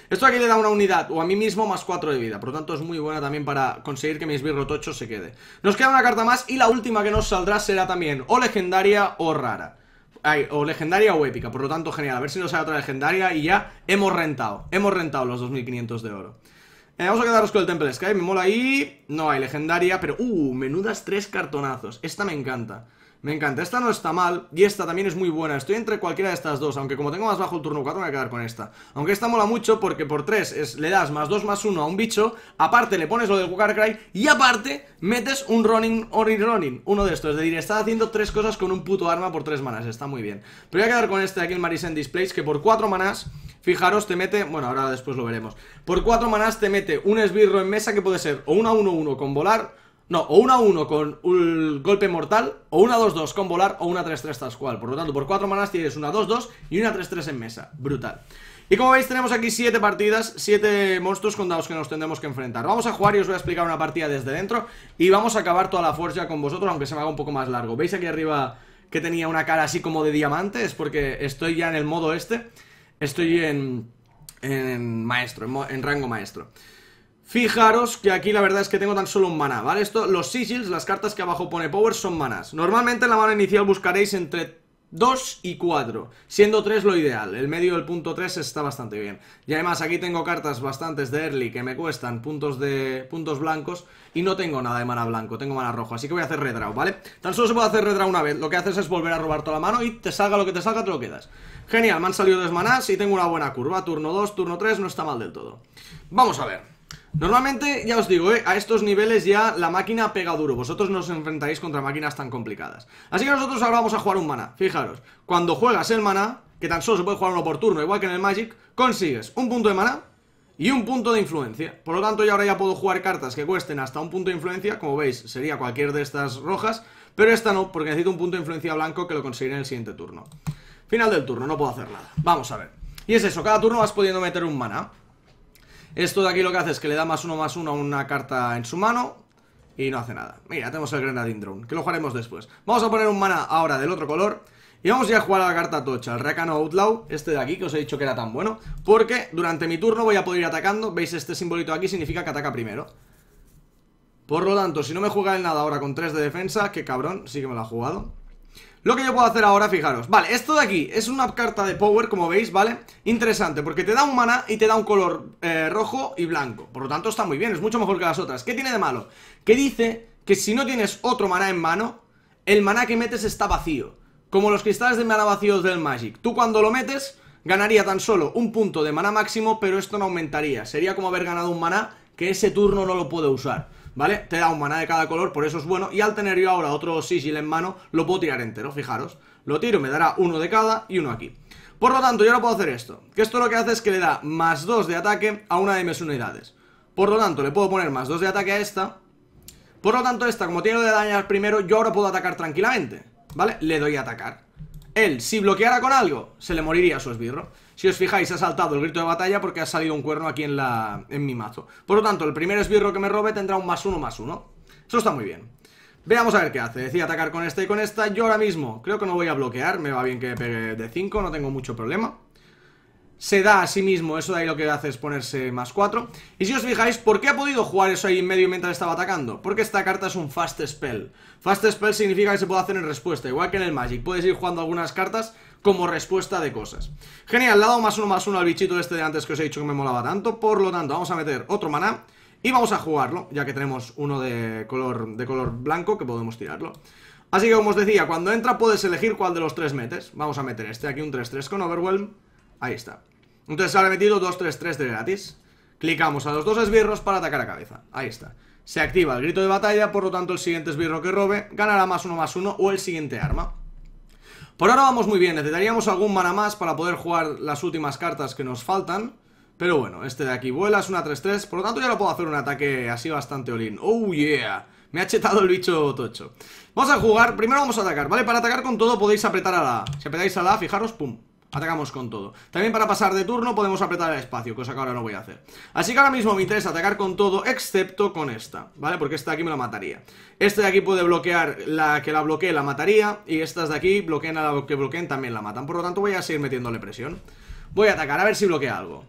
Esto aquí le da una unidad, o a mí mismo, más 4 de vida. Por lo tanto, es muy buena también para conseguir que mi esbirro tocho se quede. Nos queda una carta más y la última que nos saldrá será también o legendaria o rara o legendaria o épica, por lo tanto genial, a ver si nos sale otra legendaria y ya hemos rentado, hemos rentado los 2500 de oro eh, Vamos a quedarnos con el Temple Sky, me mola ahí, no hay legendaria, pero uh, menudas tres cartonazos, esta me encanta me encanta, esta no está mal y esta también es muy buena Estoy entre cualquiera de estas dos, aunque como tengo más bajo el turno 4 me voy a quedar con esta Aunque esta mola mucho porque por 3 es, le das más 2 más 1 a un bicho Aparte le pones lo del cry y aparte metes un running or running Uno de estos, es decir, está haciendo tres cosas con un puto arma por 3 manas, está muy bien Pero voy a quedar con este de aquí el Marisen Displays que por 4 manas Fijaros, te mete, bueno, ahora después lo veremos Por 4 manas te mete un esbirro en mesa que puede ser o una 1-1 con volar no, o 1 1 con un golpe mortal, o una 2-2 con volar, o una 3-3 tal cual. Por lo tanto, por 4 manas tienes una 2-2 y una 3-3 en mesa. Brutal. Y como veis tenemos aquí 7 partidas, 7 monstruos con los que nos tendremos que enfrentar Vamos a jugar y os voy a explicar una partida desde dentro Y vamos a acabar toda la fuerza con vosotros, aunque se me haga un poco más largo ¿Veis aquí arriba que tenía una cara así como de diamante? Es porque estoy ya en el modo este Estoy en, en maestro, en rango maestro Fijaros que aquí la verdad es que tengo tan solo un mana ¿vale? Esto, los sigils, las cartas que abajo pone power son manas Normalmente en la mano inicial buscaréis entre 2 y 4, siendo 3 lo ideal, el medio del punto 3 está bastante bien. Y además aquí tengo cartas bastantes de early que me cuestan puntos de puntos blancos y no tengo nada de mana blanco, tengo mana rojo, así que voy a hacer redraw, ¿vale? Tan solo se puede hacer redraw una vez, lo que haces es volver a robar toda la mano y te salga lo que te salga, te lo quedas. Genial, me han salido dos manas y tengo una buena curva, turno 2, turno 3, no está mal del todo. Vamos a ver. Normalmente, ya os digo, eh, a estos niveles ya la máquina pega duro Vosotros no os enfrentáis contra máquinas tan complicadas Así que nosotros ahora vamos a jugar un mana Fijaros, cuando juegas el mana Que tan solo se puede jugar uno por turno, igual que en el Magic Consigues un punto de mana y un punto de influencia Por lo tanto, yo ahora ya puedo jugar cartas que cuesten hasta un punto de influencia Como veis, sería cualquier de estas rojas Pero esta no, porque necesito un punto de influencia blanco Que lo conseguiré en el siguiente turno Final del turno, no puedo hacer nada Vamos a ver Y es eso, cada turno vas pudiendo meter un mana esto de aquí lo que hace es que le da más uno más uno a una carta en su mano y no hace nada. Mira, tenemos el Grenadine Drone, que lo jugaremos después. Vamos a poner un mana ahora del otro color. Y vamos ya a jugar a la carta tocha, el Recano Outlaw, este de aquí, que os he dicho que era tan bueno. Porque durante mi turno voy a poder ir atacando. ¿Veis este simbolito aquí? Significa que ataca primero. Por lo tanto, si no me juega el nada ahora con 3 de defensa, que cabrón, sí que me lo ha jugado. Lo que yo puedo hacer ahora, fijaros Vale, esto de aquí es una carta de power, como veis, ¿vale? Interesante, porque te da un mana y te da un color eh, rojo y blanco Por lo tanto está muy bien, es mucho mejor que las otras ¿Qué tiene de malo? Que dice que si no tienes otro maná en mano El maná que metes está vacío Como los cristales de mana vacíos del Magic Tú cuando lo metes, ganaría tan solo un punto de maná máximo Pero esto no aumentaría Sería como haber ganado un maná que ese turno no lo puede usar ¿vale? Te da un maná de cada color, por eso es bueno. Y al tener yo ahora otro sigil en mano, lo puedo tirar entero, fijaros. Lo tiro, me dará uno de cada y uno aquí. Por lo tanto, yo ahora puedo hacer esto. Que esto lo que hace es que le da más 2 de ataque a una de mis unidades. Por lo tanto, le puedo poner más 2 de ataque a esta. Por lo tanto, esta, como tiene lo de dañar primero, yo ahora puedo atacar tranquilamente. ¿Vale? Le doy a atacar. Él, si bloqueara con algo, se le moriría a su esbirro. Si os fijáis, ha saltado el grito de batalla porque ha salido un cuerno aquí en, la, en mi mazo. Por lo tanto, el primer esbirro que me robe tendrá un más uno, más uno. Eso está muy bien. Veamos a ver qué hace. Decía atacar con esta y con esta. Yo ahora mismo creo que no voy a bloquear. Me va bien que pegue de 5, no tengo mucho problema. Se da a sí mismo, eso de ahí lo que hace es ponerse más 4. Y si os fijáis, ¿por qué ha podido jugar eso ahí en medio mientras estaba atacando? Porque esta carta es un fast spell. Fast spell significa que se puede hacer en respuesta, igual que en el Magic. Puedes ir jugando algunas cartas como respuesta de cosas. Genial, le ha dado más uno más uno al bichito este de antes que os he dicho que me molaba tanto. Por lo tanto, vamos a meter otro maná y vamos a jugarlo, ya que tenemos uno de color, de color blanco que podemos tirarlo. Así que como os decía, cuando entra puedes elegir cuál de los tres metes. Vamos a meter este aquí, un 3-3 con Overwhelm. Ahí está. Entonces ahora ha metido 2-3-3 de gratis. Clicamos a los dos esbirros para atacar a cabeza. Ahí está. Se activa el grito de batalla, por lo tanto el siguiente esbirro que robe ganará más uno más uno o el siguiente arma. Por ahora vamos muy bien, necesitaríamos algún mana más para poder jugar las últimas cartas que nos faltan. Pero bueno, este de aquí vuela, es una 3-3, por lo tanto ya lo puedo hacer un ataque así bastante olín. ¡Oh, yeah! Me ha chetado el bicho tocho. Vamos a jugar, primero vamos a atacar, ¿vale? Para atacar con todo podéis apretar a la A. Si apretáis a la A, fijaros, pum, Atacamos con todo También para pasar de turno podemos apretar el espacio Cosa que ahora no voy a hacer Así que ahora mismo me interesa atacar con todo Excepto con esta, ¿vale? Porque esta de aquí me la mataría Esta de aquí puede bloquear La que la bloquee la mataría Y estas de aquí bloqueen a la que bloqueen también la matan Por lo tanto voy a seguir metiéndole presión Voy a atacar, a ver si bloquea algo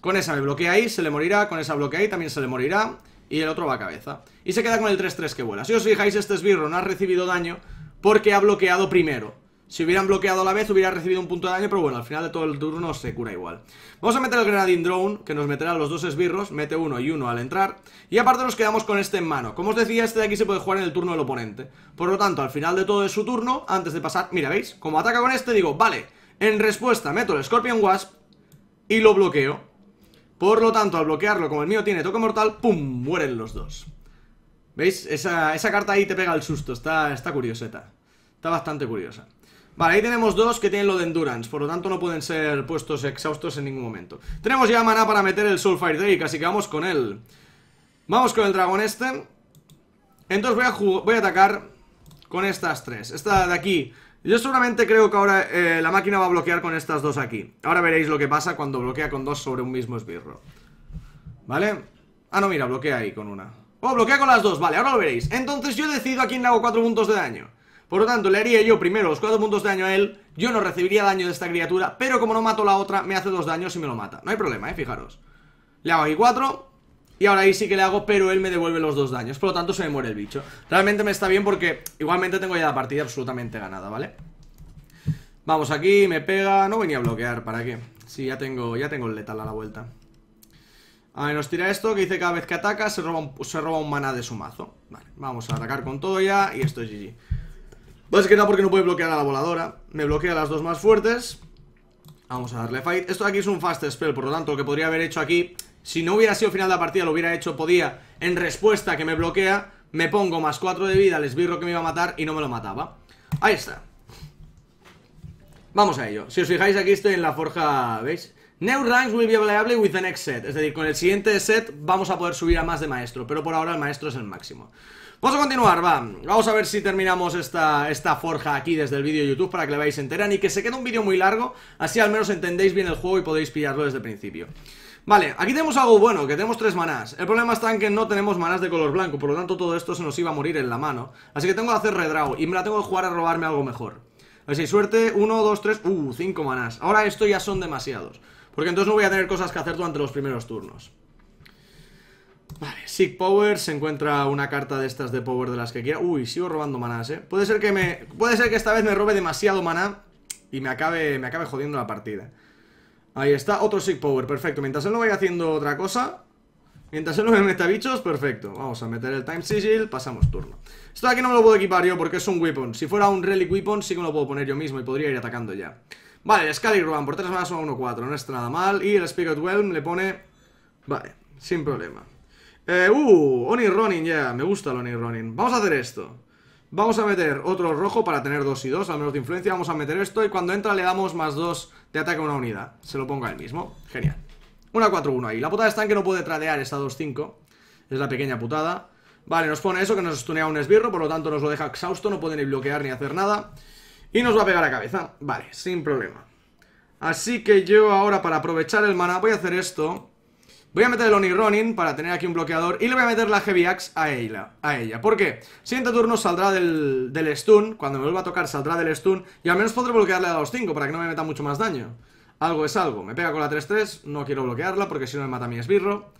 Con esa me bloquea ahí, se le morirá Con esa bloquea ahí, también se le morirá Y el otro va a cabeza Y se queda con el 3-3 que vuela Si os fijáis, este esbirro no ha recibido daño Porque ha bloqueado primero si hubieran bloqueado a la vez, hubiera recibido un punto de daño, pero bueno, al final de todo el turno se cura igual. Vamos a meter el Grenadine Drone, que nos meterá los dos esbirros, mete uno y uno al entrar. Y aparte nos quedamos con este en mano. Como os decía, este de aquí se puede jugar en el turno del oponente. Por lo tanto, al final de todo de su turno, antes de pasar... Mira, ¿veis? Como ataca con este, digo, vale, en respuesta meto el Scorpion Wasp y lo bloqueo. Por lo tanto, al bloquearlo, como el mío tiene toque mortal, ¡pum! Mueren los dos. ¿Veis? Esa, esa carta ahí te pega el susto, está, está curioseta. Está bastante curiosa. Vale, ahí tenemos dos que tienen lo de Endurance, por lo tanto no pueden ser puestos exhaustos en ningún momento. Tenemos ya maná para meter el Soulfire Drake, así que vamos con él. Vamos con el dragón este. Entonces voy a, voy a atacar con estas tres. Esta de aquí. Yo seguramente creo que ahora eh, la máquina va a bloquear con estas dos aquí. Ahora veréis lo que pasa cuando bloquea con dos sobre un mismo esbirro. ¿Vale? Ah, no, mira, bloquea ahí con una. Oh, bloquea con las dos, vale, ahora lo veréis. Entonces yo decido a quién le hago cuatro puntos de daño. Por lo tanto, le haría yo primero los 4 puntos de daño a él. Yo no recibiría daño de esta criatura, pero como no mato la otra, me hace dos daños y me lo mata. No hay problema, eh, fijaros. Le hago ahí 4. Y ahora ahí sí que le hago, pero él me devuelve los dos daños. Por lo tanto, se me muere el bicho. Realmente me está bien porque igualmente tengo ya la partida absolutamente ganada, ¿vale? Vamos aquí, me pega. No venía a bloquear, ¿para qué? Sí, ya tengo, ya tengo el letal a la vuelta. A ver, nos tira esto que dice cada vez que ataca se roba un, se roba un maná de su mazo. Vale, vamos a atacar con todo ya y esto es GG. Pues que no, porque no puede bloquear a la voladora Me bloquea las dos más fuertes Vamos a darle fight Esto aquí es un fast spell, por lo tanto, lo que podría haber hecho aquí Si no hubiera sido final de la partida, lo hubiera hecho Podía, en respuesta que me bloquea Me pongo más 4 de vida al esbirro que me iba a matar Y no me lo mataba Ahí está Vamos a ello, si os fijáis aquí estoy en la forja, ¿veis? New ranks will be available with the next set Es decir, con el siguiente set vamos a poder subir a más de maestro Pero por ahora el maestro es el máximo Vamos a continuar, va. Vamos a ver si terminamos esta, esta forja aquí desde el vídeo de YouTube para que le veáis entera. Y que se quede un vídeo muy largo, así al menos entendéis bien el juego y podéis pillarlo desde el principio. Vale, aquí tenemos algo bueno, que tenemos tres manás. El problema está en que no tenemos manás de color blanco, por lo tanto todo esto se nos iba a morir en la mano. Así que tengo que hacer redraw y me la tengo que jugar a robarme algo mejor. A ver si hay suerte, uno, dos, tres, uh, cinco manás. Ahora esto ya son demasiados, porque entonces no voy a tener cosas que hacer durante los primeros turnos. Vale, Sick Power, se encuentra una carta de estas de Power de las que quiera. Uy, sigo robando manás, ¿eh? Puede ser que me... Puede ser que esta vez me robe demasiado maná y me acabe, me acabe jodiendo la partida. Ahí está, otro Sick Power, perfecto. Mientras él no vaya haciendo otra cosa... Mientras él no me meta bichos, perfecto. Vamos a meter el Time Sigil, pasamos turno. Esto de aquí no me lo puedo equipar yo porque es un Weapon. Si fuera un Relic Weapon sí que me lo puedo poner yo mismo y podría ir atacando ya. Vale, Scaly por 3 más 1-4, no está nada mal. Y el Spirit Whelm le pone... Vale, sin problema. Eh, uh, Oni Running ya, me gusta el Oni Running. Vamos a hacer esto Vamos a meter otro rojo para tener 2 y 2 Al menos de influencia, vamos a meter esto Y cuando entra le damos más 2 de ataque a una unidad Se lo ponga él mismo, genial Una 4-1 ahí, la putada está en que no puede tradear esta 2-5 Es la pequeña putada Vale, nos pone eso que nos estunea un esbirro Por lo tanto nos lo deja exhausto, no puede ni bloquear ni hacer nada Y nos va a pegar a cabeza Vale, sin problema Así que yo ahora para aprovechar el mana voy a hacer esto Voy a meter el Ronin para tener aquí un bloqueador y le voy a meter la Heavy Axe a ella, a ella. ¿Por qué? Siguiente turno saldrá del, del stun, cuando me vuelva a tocar saldrá del stun y al menos podré bloquearle a los 5 para que no me meta mucho más daño. Algo es algo. Me pega con la 3-3, no quiero bloquearla porque si no me mata mi esbirro.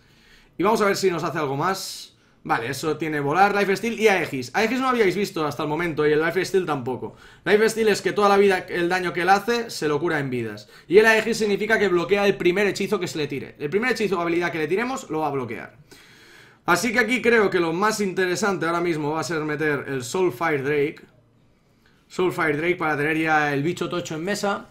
Y vamos a ver si nos hace algo más. Vale, eso tiene volar, life lifesteal y Aegis. Aegis no lo habíais visto hasta el momento y el life lifesteal tampoco. Lifesteal es que toda la vida el daño que él hace se lo cura en vidas. Y el Aegis significa que bloquea el primer hechizo que se le tire. El primer hechizo o habilidad que le tiremos lo va a bloquear. Así que aquí creo que lo más interesante ahora mismo va a ser meter el Soulfire Drake. Soulfire Drake para tener ya el bicho tocho en mesa.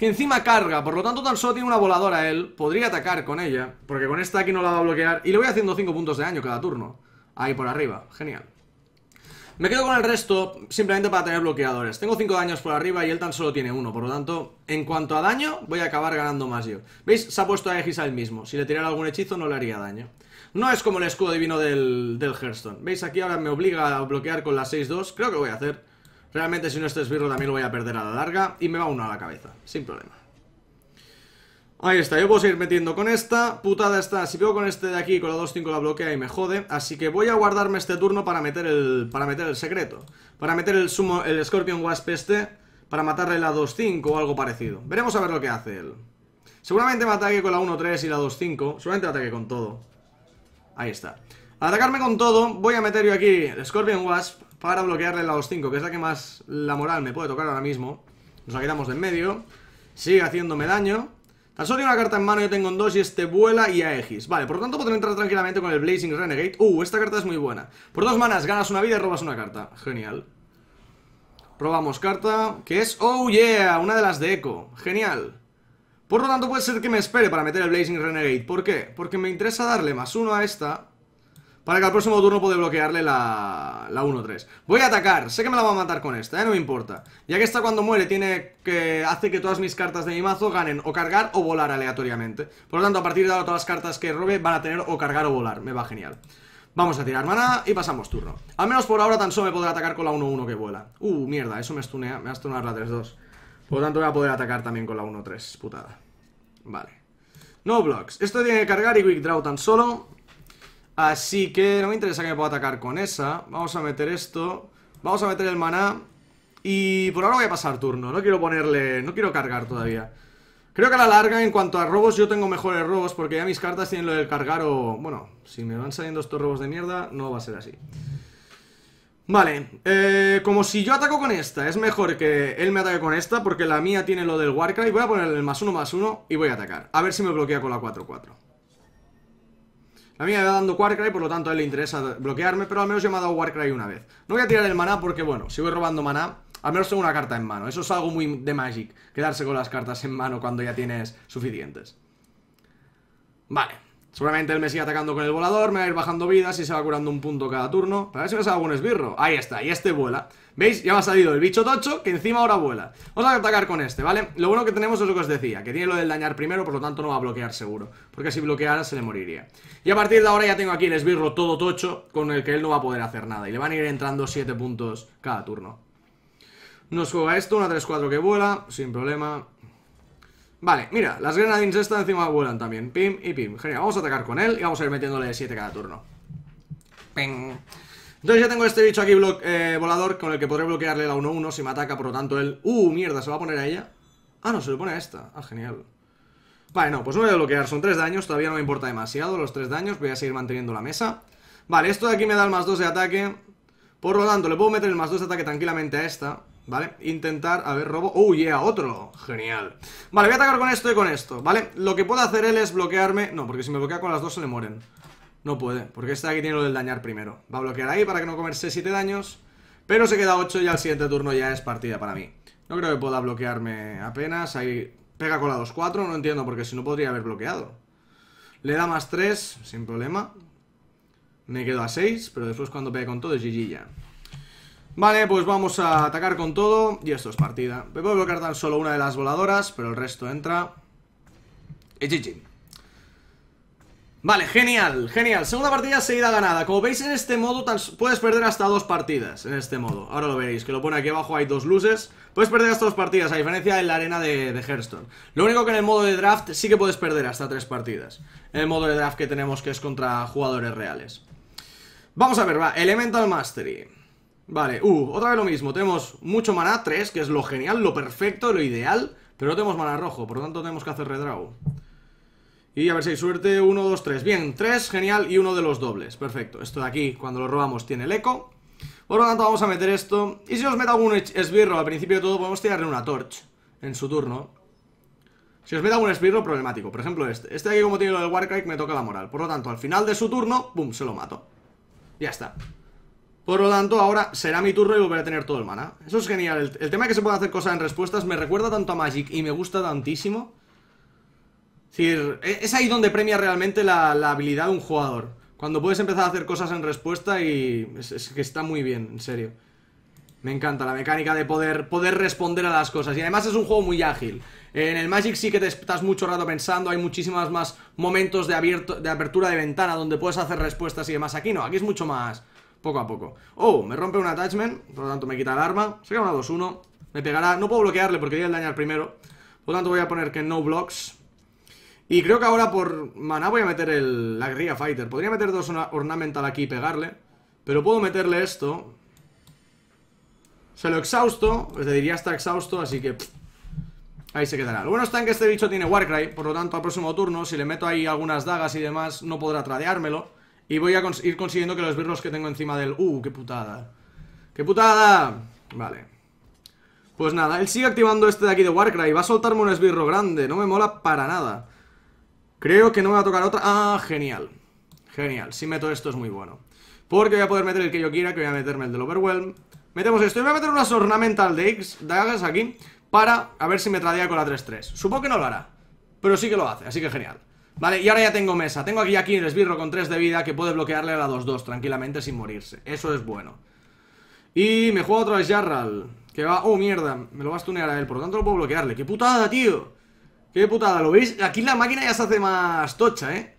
Que encima carga, por lo tanto tan solo tiene una voladora él. Podría atacar con ella, porque con esta aquí no la va a bloquear. Y le voy haciendo 5 puntos de daño cada turno ahí por arriba. Genial. Me quedo con el resto simplemente para tener bloqueadores. Tengo 5 daños por arriba y él tan solo tiene uno. Por lo tanto, en cuanto a daño, voy a acabar ganando más yo. ¿Veis? Se ha puesto a Aegis a él mismo. Si le tirara algún hechizo no le haría daño. No es como el escudo divino del, del Hearthstone. ¿Veis? Aquí ahora me obliga a bloquear con la 6-2. Creo que lo voy a hacer. Realmente si no este esbirro también lo voy a perder a la larga y me va uno a la cabeza. Sin problema. Ahí está, yo puedo seguir metiendo con esta Putada está, si pego con este de aquí Con la 2-5 la bloquea y me jode Así que voy a guardarme este turno para meter el Para meter el secreto Para meter el sumo, el Scorpion Wasp este Para matarle la 2-5 o algo parecido Veremos a ver lo que hace él Seguramente me ataque con la 1-3 y la 2-5 Seguramente me ataque con todo Ahí está Al atacarme con todo, voy a meter yo aquí el Scorpion Wasp Para bloquearle la 2-5 Que es la que más la moral me puede tocar ahora mismo Nos la quitamos de en medio Sigue haciéndome daño al solo una carta en mano, yo tengo un dos y este vuela y a Aegis. Vale, por lo tanto puedo entrar tranquilamente con el Blazing Renegade. Uh, esta carta es muy buena. Por dos manas ganas una vida y robas una carta. Genial. Robamos carta, que es... ¡Oh, yeah! Una de las de eco. Genial. Por lo tanto puede ser que me espere para meter el Blazing Renegade. ¿Por qué? Porque me interesa darle más uno a esta para que al próximo turno pueda bloquearle la, la 1-3 Voy a atacar, sé que me la va a matar con esta, ¿eh? no me importa Ya que esta cuando muere tiene que hace que todas mis cartas de mi mazo ganen o cargar o volar aleatoriamente Por lo tanto a partir de ahora todas las cartas que robe van a tener o cargar o volar, me va genial Vamos a tirar mana y pasamos turno Al menos por ahora tan solo me podrá atacar con la 1-1 que vuela Uh, mierda, eso me estunea me va a la 3-2 Por lo tanto voy a poder atacar también con la 1-3, putada Vale No blocks, esto tiene que cargar y quick draw tan solo Así que no me interesa que me pueda atacar con esa Vamos a meter esto Vamos a meter el maná Y por ahora voy a pasar turno No quiero ponerle... No quiero cargar todavía Creo que a la larga, en cuanto a robos, yo tengo mejores robos Porque ya mis cartas tienen lo del cargar o... Bueno, si me van saliendo estos robos de mierda No va a ser así Vale, eh, como si yo ataco con esta Es mejor que él me ataque con esta Porque la mía tiene lo del Warcry Voy a ponerle el más uno, más uno Y voy a atacar, a ver si me bloquea con la 4-4 a mí me va dando Warcry, por lo tanto a él le interesa bloquearme, pero al menos yo me ha dado Warcry una vez. No voy a tirar el maná porque, bueno, si voy robando maná, al menos tengo una carta en mano. Eso es algo muy de Magic, quedarse con las cartas en mano cuando ya tienes suficientes. Vale. Seguramente él me sigue atacando con el volador, me va a ir bajando vidas y se va curando un punto cada turno. Para ver si me sale algún esbirro. Ahí está, y este vuela. ¿Veis? Ya va ha salido el bicho tocho, que encima ahora vuela. Vamos a atacar con este, ¿vale? Lo bueno que tenemos es lo que os decía, que tiene lo del dañar primero, por lo tanto no va a bloquear seguro. Porque si bloqueara se le moriría. Y a partir de ahora ya tengo aquí el esbirro todo tocho, con el que él no va a poder hacer nada. Y le van a ir entrando 7 puntos cada turno. Nos juega esto, una 3-4 que vuela, sin problema. Vale, mira, las grenadines estas encima vuelan también Pim y pim, genial, vamos a atacar con él Y vamos a ir metiéndole 7 cada turno Ping entonces ya tengo este bicho aquí eh, volador con el que podré bloquearle la 1-1 si me ataca, por lo tanto él... ¡Uh, mierda! ¿Se va a poner a ella? Ah, no, se le pone a esta. Ah, genial. Vale, no, pues no voy a bloquear. Son 3 daños, todavía no me importa demasiado los 3 daños. Voy a seguir manteniendo la mesa. Vale, esto de aquí me da el más 2 de ataque. Por lo tanto, le puedo meter el más 2 de ataque tranquilamente a esta. ¿vale? Intentar, a ver, robo, ¡oh, a ¡Otro! Genial Vale, voy a atacar con esto y con esto, ¿vale? Lo que puede hacer él es bloquearme, no, porque si me bloquea con las dos se le mueren No puede, porque este de aquí tiene lo del dañar primero Va a bloquear ahí para que no comerse 7 daños Pero se queda 8 y al siguiente turno ya es partida para mí No creo que pueda bloquearme apenas, ahí pega con la 2-4, no entiendo, porque si no podría haber bloqueado Le da más 3, sin problema me quedo a 6, pero después cuando pegue con todo es GG ya. Vale, pues vamos a atacar con todo Y esto es partida Me puedo bloquear tan solo una de las voladoras Pero el resto entra Y GG Vale, genial, genial Segunda partida seguida ganada Como veis en este modo puedes perder hasta dos partidas En este modo, ahora lo veréis Que lo pone aquí abajo, hay dos luces Puedes perder hasta dos partidas A diferencia de la arena de, de Hearthstone Lo único que en el modo de draft Sí que puedes perder hasta tres partidas En el modo de draft que tenemos Que es contra jugadores reales Vamos a ver, va Elemental Mastery Vale, uh, otra vez lo mismo. Tenemos mucho mana 3, que es lo genial, lo perfecto, lo ideal. Pero no tenemos maná rojo, por lo tanto tenemos que hacer redraw. Y a ver si hay suerte, 1, 2, 3. Bien, 3, genial, y uno de los dobles. Perfecto, esto de aquí, cuando lo robamos, tiene el eco. Por lo tanto, vamos a meter esto. Y si os meto algún esbirro al principio de todo, podemos tirarle una torch en su turno. Si os meto algún esbirro, problemático. Por ejemplo, este. Este de aquí, como tiene lo del Warcry, me toca la moral. Por lo tanto, al final de su turno, pum, se lo mato. Ya está. Por lo tanto, ahora será mi turno y volveré a tener todo el mana. Eso es genial. El, tema de que se puedan hacer cosas en respuestas me recuerda tanto a Magic y me gusta tantísimo. Es decir, e, es ahí donde premia realmente la, habilidad de un jugador. Cuando puedes empezar a hacer cosas en respuesta y es, que está muy bien, en serio. Me encanta la mecánica de poder, poder responder a las cosas. Y además es un juego muy ágil. En el Magic sí que te estás mucho rato pensando, hay muchísimas más momentos de, abierto, de apertura de ventana donde puedes hacer respuestas y demás. Aquí no, aquí es mucho más poco a poco Oh, me rompe un attachment, por lo tanto me quita el arma Se queda una 2-1, me pegará No puedo bloquearle porque quería el dañar primero Por lo tanto voy a poner que no blocks Y creo que ahora por Mana voy a meter el, la guerrilla fighter Podría meter dos ornamental aquí y pegarle Pero puedo meterle esto Se lo exhausto, es pues decir, ya está exhausto Así que... ahí se quedará Lo bueno está en que este bicho tiene Warcry Por lo tanto al próximo turno, si le meto ahí algunas dagas y demás No podrá tradeármelo y voy a ir consiguiendo que los esbirros que tengo encima del... ¡Uh, qué putada! ¡Qué putada! Vale Pues nada, él sigue activando este de aquí de Warcry Va a soltarme un esbirro grande, no me mola para nada Creo que no me va a tocar otra... ¡Ah, genial! Genial, si meto esto es muy bueno Porque voy a poder meter el que yo quiera, que voy a meterme el del Overwhelm Metemos esto, y voy a meter unas ornamental dagas aquí Para a ver si me tradea con la 3-3 Supongo que no lo hará, pero sí que lo hace, así que genial Vale, y ahora ya tengo mesa. Tengo aquí aquí el Esbirro con 3 de vida que puede bloquearle a la 2-2 tranquilamente sin morirse. Eso es bueno. Y me juego otra vez Jarral. Que va... Oh, mierda. Me lo va a stunear a él. Por lo tanto, lo puedo bloquearle. ¡Qué putada, tío! ¡Qué putada! ¿Lo veis? Aquí la máquina ya se hace más tocha, ¿eh?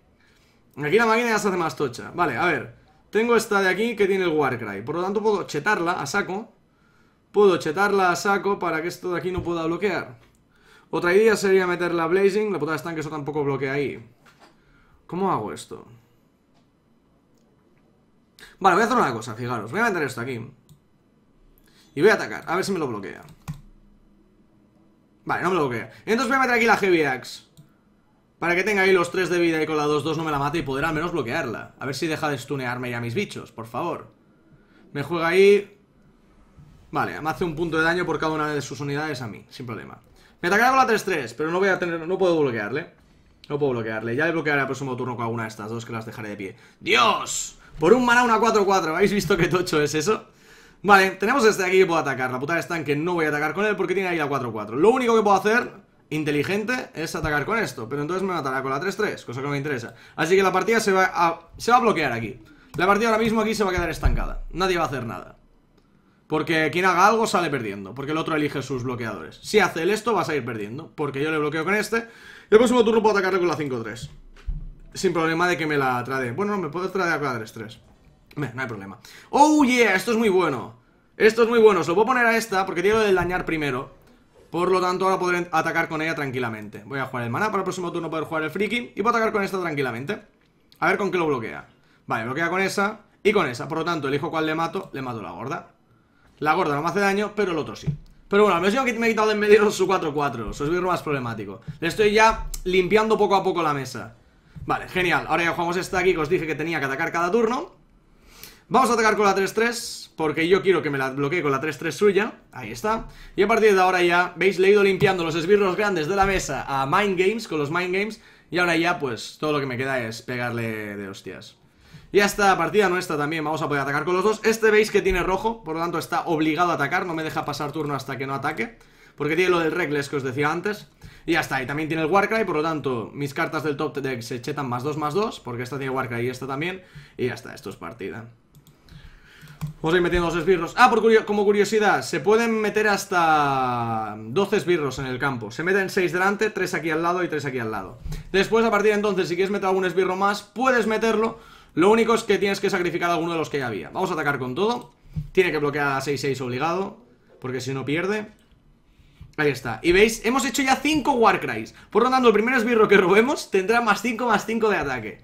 Aquí la máquina ya se hace más tocha. Vale, a ver. Tengo esta de aquí que tiene el Warcry. Por lo tanto, puedo chetarla a saco. Puedo chetarla a saco para que esto de aquí no pueda bloquear. Otra idea sería meter la Blazing. La puta está eso tampoco bloquea ahí. ¿Cómo hago esto? Vale, voy a hacer una cosa, fijaros. Voy a meter esto aquí. Y voy a atacar. A ver si me lo bloquea. Vale, no me lo bloquea. Entonces voy a meter aquí la Heavy Axe. Para que tenga ahí los 3 de vida y con la 2-2 no me la mate y poder al menos bloquearla. A ver si deja de stunearme ya mis bichos, por favor. Me juega ahí... Vale, me hace un punto de daño por cada una de sus unidades a mí, sin problema. Me atacará con la 3-3, pero no voy a tener. No puedo bloquearle. No puedo bloquearle. Ya le bloquearé al próximo turno con alguna de estas dos que las dejaré de pie. ¡Dios! Por un mana una 4-4. ¿Habéis visto qué tocho es eso? Vale, tenemos este de aquí que puedo atacar. La puta de no voy a atacar con él porque tiene ahí la 4-4. Lo único que puedo hacer, inteligente, es atacar con esto. Pero entonces me matará con la 3-3, cosa que no me interesa. Así que la partida se va a, se va a bloquear aquí. La partida ahora mismo aquí se va a quedar estancada. Nadie va a hacer nada. Porque quien haga algo sale perdiendo, porque el otro elige sus bloqueadores. Si hace el esto, vas a ir perdiendo, porque yo le bloqueo con este. Y el próximo turno puedo atacarle con la 5-3. Sin problema de que me la trade. Bueno, no, me puedo tradear con la 3-3. No hay problema. ¡Oh, yeah! Esto es muy bueno. Esto es muy bueno. Se lo voy a poner a esta, porque tiene lo de dañar primero. Por lo tanto, ahora podré atacar con ella tranquilamente. Voy a jugar el mana para el próximo turno poder jugar el friki. Y puedo atacar con esta tranquilamente. A ver con qué lo bloquea. Vale, bloquea con esa y con esa. Por lo tanto, elijo cuál le mato. Le mato la gorda. La gorda no me hace daño, pero el otro sí Pero bueno, al menos yo me he quitado de en medio su 4-4 Su esbirro más problemático Le estoy ya limpiando poco a poco la mesa Vale, genial, ahora ya jugamos esta aquí Que os dije que tenía que atacar cada turno Vamos a atacar con la 3-3 Porque yo quiero que me la bloquee con la 3-3 suya Ahí está Y a partir de ahora ya, veis, le he ido limpiando los esbirros grandes de la mesa A Mind Games, con los Mind Games Y ahora ya, pues, todo lo que me queda es pegarle de hostias y esta partida nuestra también vamos a poder atacar con los dos Este veis que tiene rojo, por lo tanto está obligado a atacar No me deja pasar turno hasta que no ataque Porque tiene lo del Reckless que os decía antes Y ya está, y también tiene el Warcry Por lo tanto, mis cartas del top deck se chetan más dos, más dos, Porque esta tiene Warcry y esta también Y ya está, esto es partida Vamos a ir metiendo los esbirros Ah, como curiosidad, se pueden meter hasta 12 esbirros en el campo Se meten 6 delante, 3 aquí al lado y 3 aquí al lado Después a partir de entonces, si quieres meter algún esbirro más, puedes meterlo lo único es que tienes que sacrificar a alguno de los que ya había. Vamos a atacar con todo. Tiene que bloquear a 6-6 obligado, porque si no pierde... Ahí está, y veis, hemos hecho ya 5 Warcries Por lo tanto, el primer esbirro que robemos Tendrá más 5, más 5 de ataque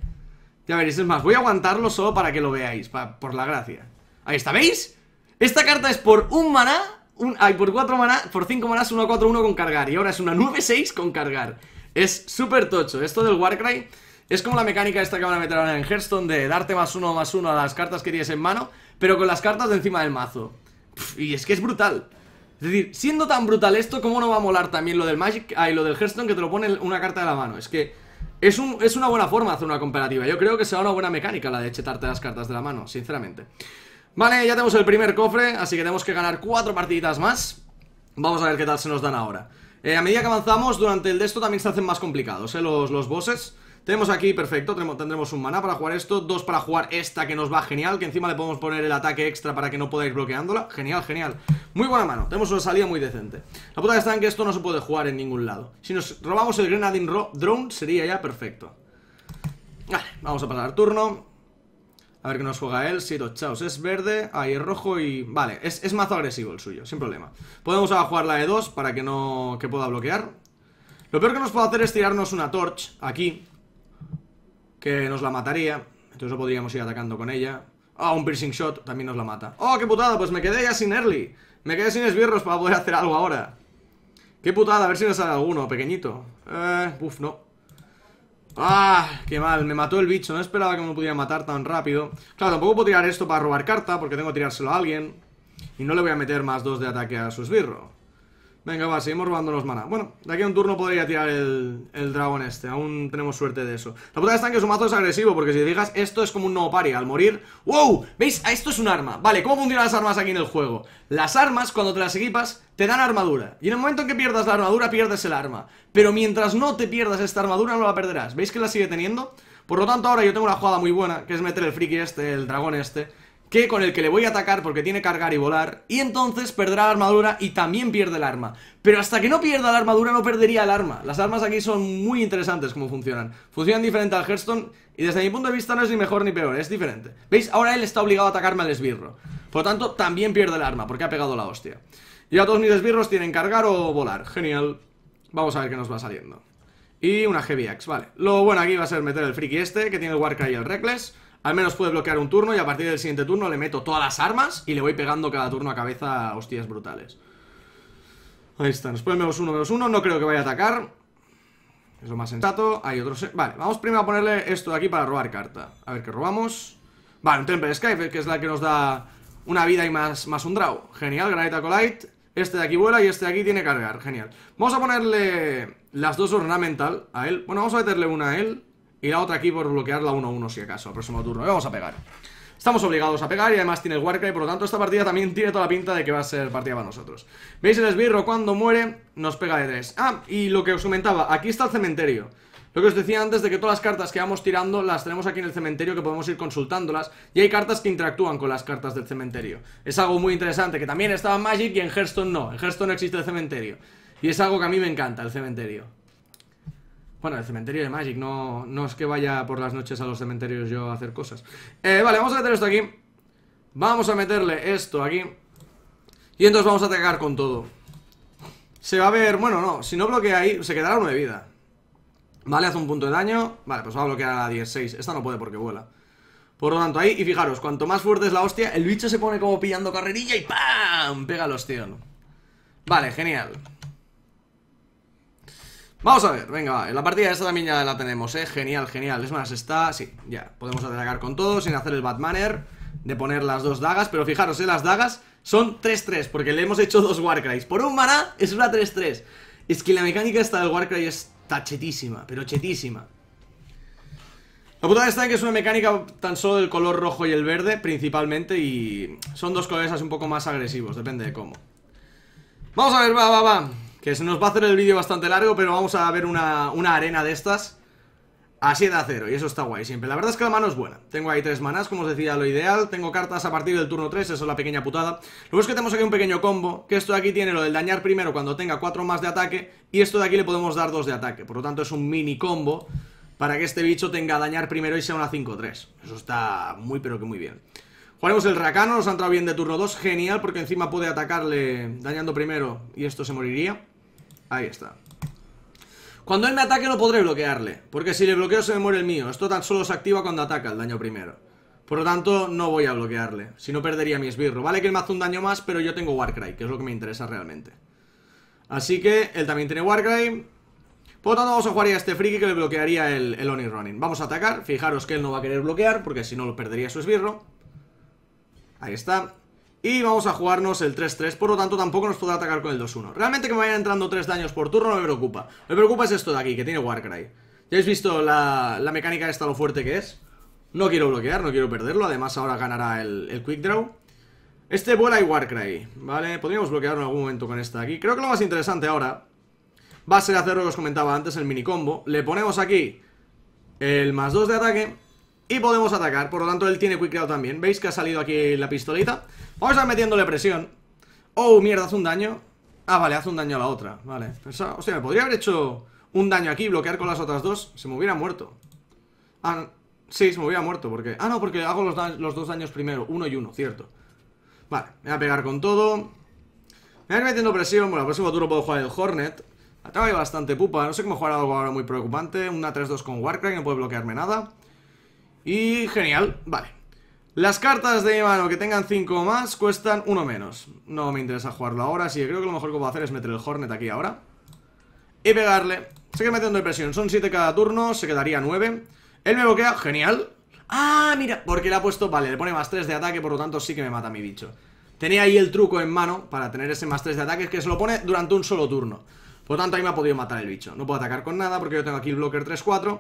Ya veréis, es más, voy a aguantarlo solo para que lo veáis Por la gracia Ahí está, ¿veis? Esta carta es por un maná un, por 4 maná, por 5 manás 1-4-1 con cargar Y ahora es una 9-6 con cargar Es súper tocho, esto del Warcry es como la mecánica esta que van a meter ahora en Hearthstone de darte más uno más uno a las cartas que tienes en mano, pero con las cartas de encima del mazo. y es que es brutal. Es decir, siendo tan brutal esto, ¿cómo no va a molar también lo del Magic y lo del Hearthstone que te lo pone una carta de la mano? Es que es, un, es una buena forma de hacer una comparativa. Yo creo que será una buena mecánica la de echarte las cartas de la mano, sinceramente. Vale, ya tenemos el primer cofre, así que tenemos que ganar cuatro partiditas más. Vamos a ver qué tal se nos dan ahora. Eh, a medida que avanzamos, durante el de esto también se hacen más complicados, ¿eh? Los, los bosses. Tenemos aquí, perfecto, tendremos un maná para jugar esto Dos para jugar esta que nos va genial Que encima le podemos poner el ataque extra para que no podáis bloqueándola Genial, genial Muy buena mano, tenemos una salida muy decente La puta que está en que esto no se puede jugar en ningún lado Si nos robamos el Grenadine Drone sería ya perfecto Vale, vamos a pasar turno A ver qué nos juega él si los Chaos es verde, ahí es rojo y... Vale, es, es mazo agresivo el suyo, sin problema Podemos ahora jugar la de 2 para que no... Que pueda bloquear lo peor que nos puede hacer es tirarnos una torch aquí que nos la mataría. Entonces no podríamos ir atacando con ella. Ah, un piercing shot también nos la mata. ¡Oh, qué putada! Pues me quedé ya sin early. Me quedé sin esbirros para poder hacer algo ahora. ¡Qué putada! A ver si nos sale alguno, pequeñito. Eh, uf, no. ¡Ah! ¡Qué mal! Me mató el bicho. No esperaba que me pudiera matar tan rápido. Claro, tampoco puedo tirar esto para robar carta, porque tengo que tirárselo a alguien. Y no le voy a meter más dos de ataque a su esbirro. Venga, va, seguimos robando mana. Bueno, de aquí a un turno podría tirar el, el dragón este. Aún tenemos suerte de eso. La puta está que su mazo es agresivo, porque si te esto es como un no pari. Al morir... ¡Wow! ¿Veis? Esto es un arma. Vale, ¿cómo funcionan las armas aquí en el juego? Las armas, cuando te las equipas, te dan armadura. Y en el momento en que pierdas la armadura, pierdes el arma. Pero mientras no te pierdas esta armadura, no la perderás. ¿Veis que la sigue teniendo? Por lo tanto, ahora yo tengo una jugada muy buena, que es meter el friki este, el dragón este que con el que le voy a atacar porque tiene cargar y volar, y entonces perderá la armadura y también pierde el arma. Pero hasta que no pierda la armadura no perdería el arma. Las armas aquí son muy interesantes como funcionan. Funcionan diferente al Hearthstone y desde mi punto de vista no es ni mejor ni peor, es diferente. ¿Veis? Ahora él está obligado a atacarme al esbirro. Por lo tanto, también pierde el arma porque ha pegado la hostia. Y a todos mis esbirros tienen cargar o volar. Genial. Vamos a ver qué nos va saliendo. Y una Heavy Axe, vale. Lo bueno aquí va a ser meter el friki este, que tiene el Warcry y el Reckless. Al menos puede bloquear un turno y a partir del siguiente turno le meto todas las armas y le voy pegando cada turno a cabeza a hostias brutales. Ahí está, nos pone uno, menos uno. No creo que vaya a atacar. Es lo más sensato. Hay otros... Eh, vale, vamos primero a ponerle esto de aquí para robar carta. A ver qué robamos. Vale, un Temple Skype, que es la que nos da una vida y más, más un draw. Genial, Granita Colite. Este de aquí vuela y este de aquí tiene cargar. Genial. Vamos a ponerle las dos ornamental a él. Bueno, vamos a meterle una a él. Y la otra aquí por bloquearla uno 1-1 si acaso, al próximo turno. vamos a pegar. Estamos obligados a pegar y además tiene el y por lo tanto esta partida también tiene toda la pinta de que va a ser partida para nosotros. ¿Veis el esbirro? Cuando muere nos pega de 3. Ah, y lo que os comentaba, aquí está el cementerio. Lo que os decía antes de que todas las cartas que vamos tirando las tenemos aquí en el cementerio que podemos ir consultándolas y hay cartas que interactúan con las cartas del cementerio. Es algo muy interesante que también estaba en Magic y en Hearthstone no, en Hearthstone no existe el cementerio. Y es algo que a mí me encanta, el cementerio. Bueno, el cementerio de Magic, no, no es que vaya por las noches a los cementerios yo a hacer cosas. Eh, vale, vamos a meter esto aquí. Vamos a meterle esto aquí. Y entonces vamos a atacar con todo. Se va a ver... Bueno, no, si no bloquea ahí, se quedará una de vida. Vale, hace un punto de daño. Vale, pues va a bloquear a la 16. Esta no puede porque vuela. Por lo tanto, ahí, y fijaros, cuanto más fuerte es la hostia, el bicho se pone como pillando carrerilla y ¡pam! Pega al hostia. Vale, genial. Vamos a ver, venga, va. la partida esta también ya la tenemos, eh Genial, genial, es más, está, sí, ya Podemos atacar con todo, sin hacer el Batmaner De poner las dos dagas, pero fijaros, eh Las dagas son 3-3 Porque le hemos hecho dos Warcrys, por un maná Es una 3-3, es que la mecánica Esta del Warcry está chetísima, pero chetísima la putada está en que es una mecánica tan solo del color rojo y el verde, principalmente, y son dos colores un poco más agresivos, depende de cómo. Vamos a ver, va, va, va. Que se nos va a hacer el vídeo bastante largo, pero vamos a ver una, arena de estas Así de acero. y eso está guay siempre. La verdad es que la mano es buena. Tengo ahí tres manas, como os decía, lo ideal. Tengo cartas a partir del turno 3, eso es la pequeña putada. Luego es que tenemos aquí un pequeño combo, que esto de aquí tiene lo del dañar primero cuando tenga cuatro más de ataque, y esto de aquí le podemos dar dos de ataque. Por lo tanto, es un mini combo para que este bicho tenga dañar primero y sea una 5-3. Eso está muy, pero que muy bien. Jugaremos el racano, nos ha entrado bien de turno 2, genial, porque encima puede atacarle dañando primero, y esto se moriría. Ahí está Cuando él me ataque no podré bloquearle Porque si le bloqueo se me muere el mío Esto tan solo se activa cuando ataca el daño primero Por lo tanto, no voy a bloquearle Si no, perdería mi esbirro Vale que él me hace un daño más, pero yo tengo Warcry Que es lo que me interesa realmente Así que él también tiene Warcry Por lo tanto, vamos a jugar a este friki que le bloquearía el, el Oni Running Vamos a atacar Fijaros que él no va a querer bloquear Porque si no, lo perdería su esbirro Ahí está y vamos a jugarnos el 3-3, por lo tanto tampoco nos podrá atacar con el 2-1 Realmente que me vayan entrando 3 daños por turno no me preocupa me preocupa es esto de aquí, que tiene Warcry Ya habéis visto la, la mecánica esta, lo fuerte que es No quiero bloquear, no quiero perderlo, además ahora ganará el, Quick Draw Este vuela y Warcry, ¿vale? Podríamos bloquearlo en algún momento con esta aquí Creo que lo más interesante ahora va a ser hacer lo que os comentaba antes, el mini combo Le ponemos aquí el más 2 de ataque y podemos atacar, por lo tanto él tiene quick también ¿Veis que ha salido aquí la pistolita? Vamos a ir metiéndole presión Oh, mierda, hace un daño Ah, vale, hace un daño a la otra, vale o Hostia, me podría haber hecho un daño aquí Bloquear con las otras dos, se me hubiera muerto Ah, sí, se me hubiera muerto porque Ah, no, porque hago los, dos daños primero Uno y uno, cierto Vale, voy a pegar con todo Me voy a ir metiendo presión, bueno, el próximo turno puedo jugar el Hornet Ataca bastante pupa, no sé cómo jugar algo ahora muy preocupante Una 3-2 con warcraft no puede bloquearme nada y genial, vale Las cartas de mano que tengan 5 más cuestan uno menos No me interesa jugarlo ahora, así que creo que lo mejor que puedo hacer es meter el Hornet aquí ahora Y pegarle Sigue metiendo presión, son 7 cada turno, se quedaría 9 Él me bloquea, genial Ah, mira, porque le ha puesto, vale, le pone más 3 de ataque Por lo tanto sí que me mata mi bicho Tenía ahí el truco en mano para tener ese más 3 de ataque Que se lo pone durante un solo turno Por lo tanto ahí me ha podido matar el bicho No puedo atacar con nada porque yo tengo aquí el blocker 3-4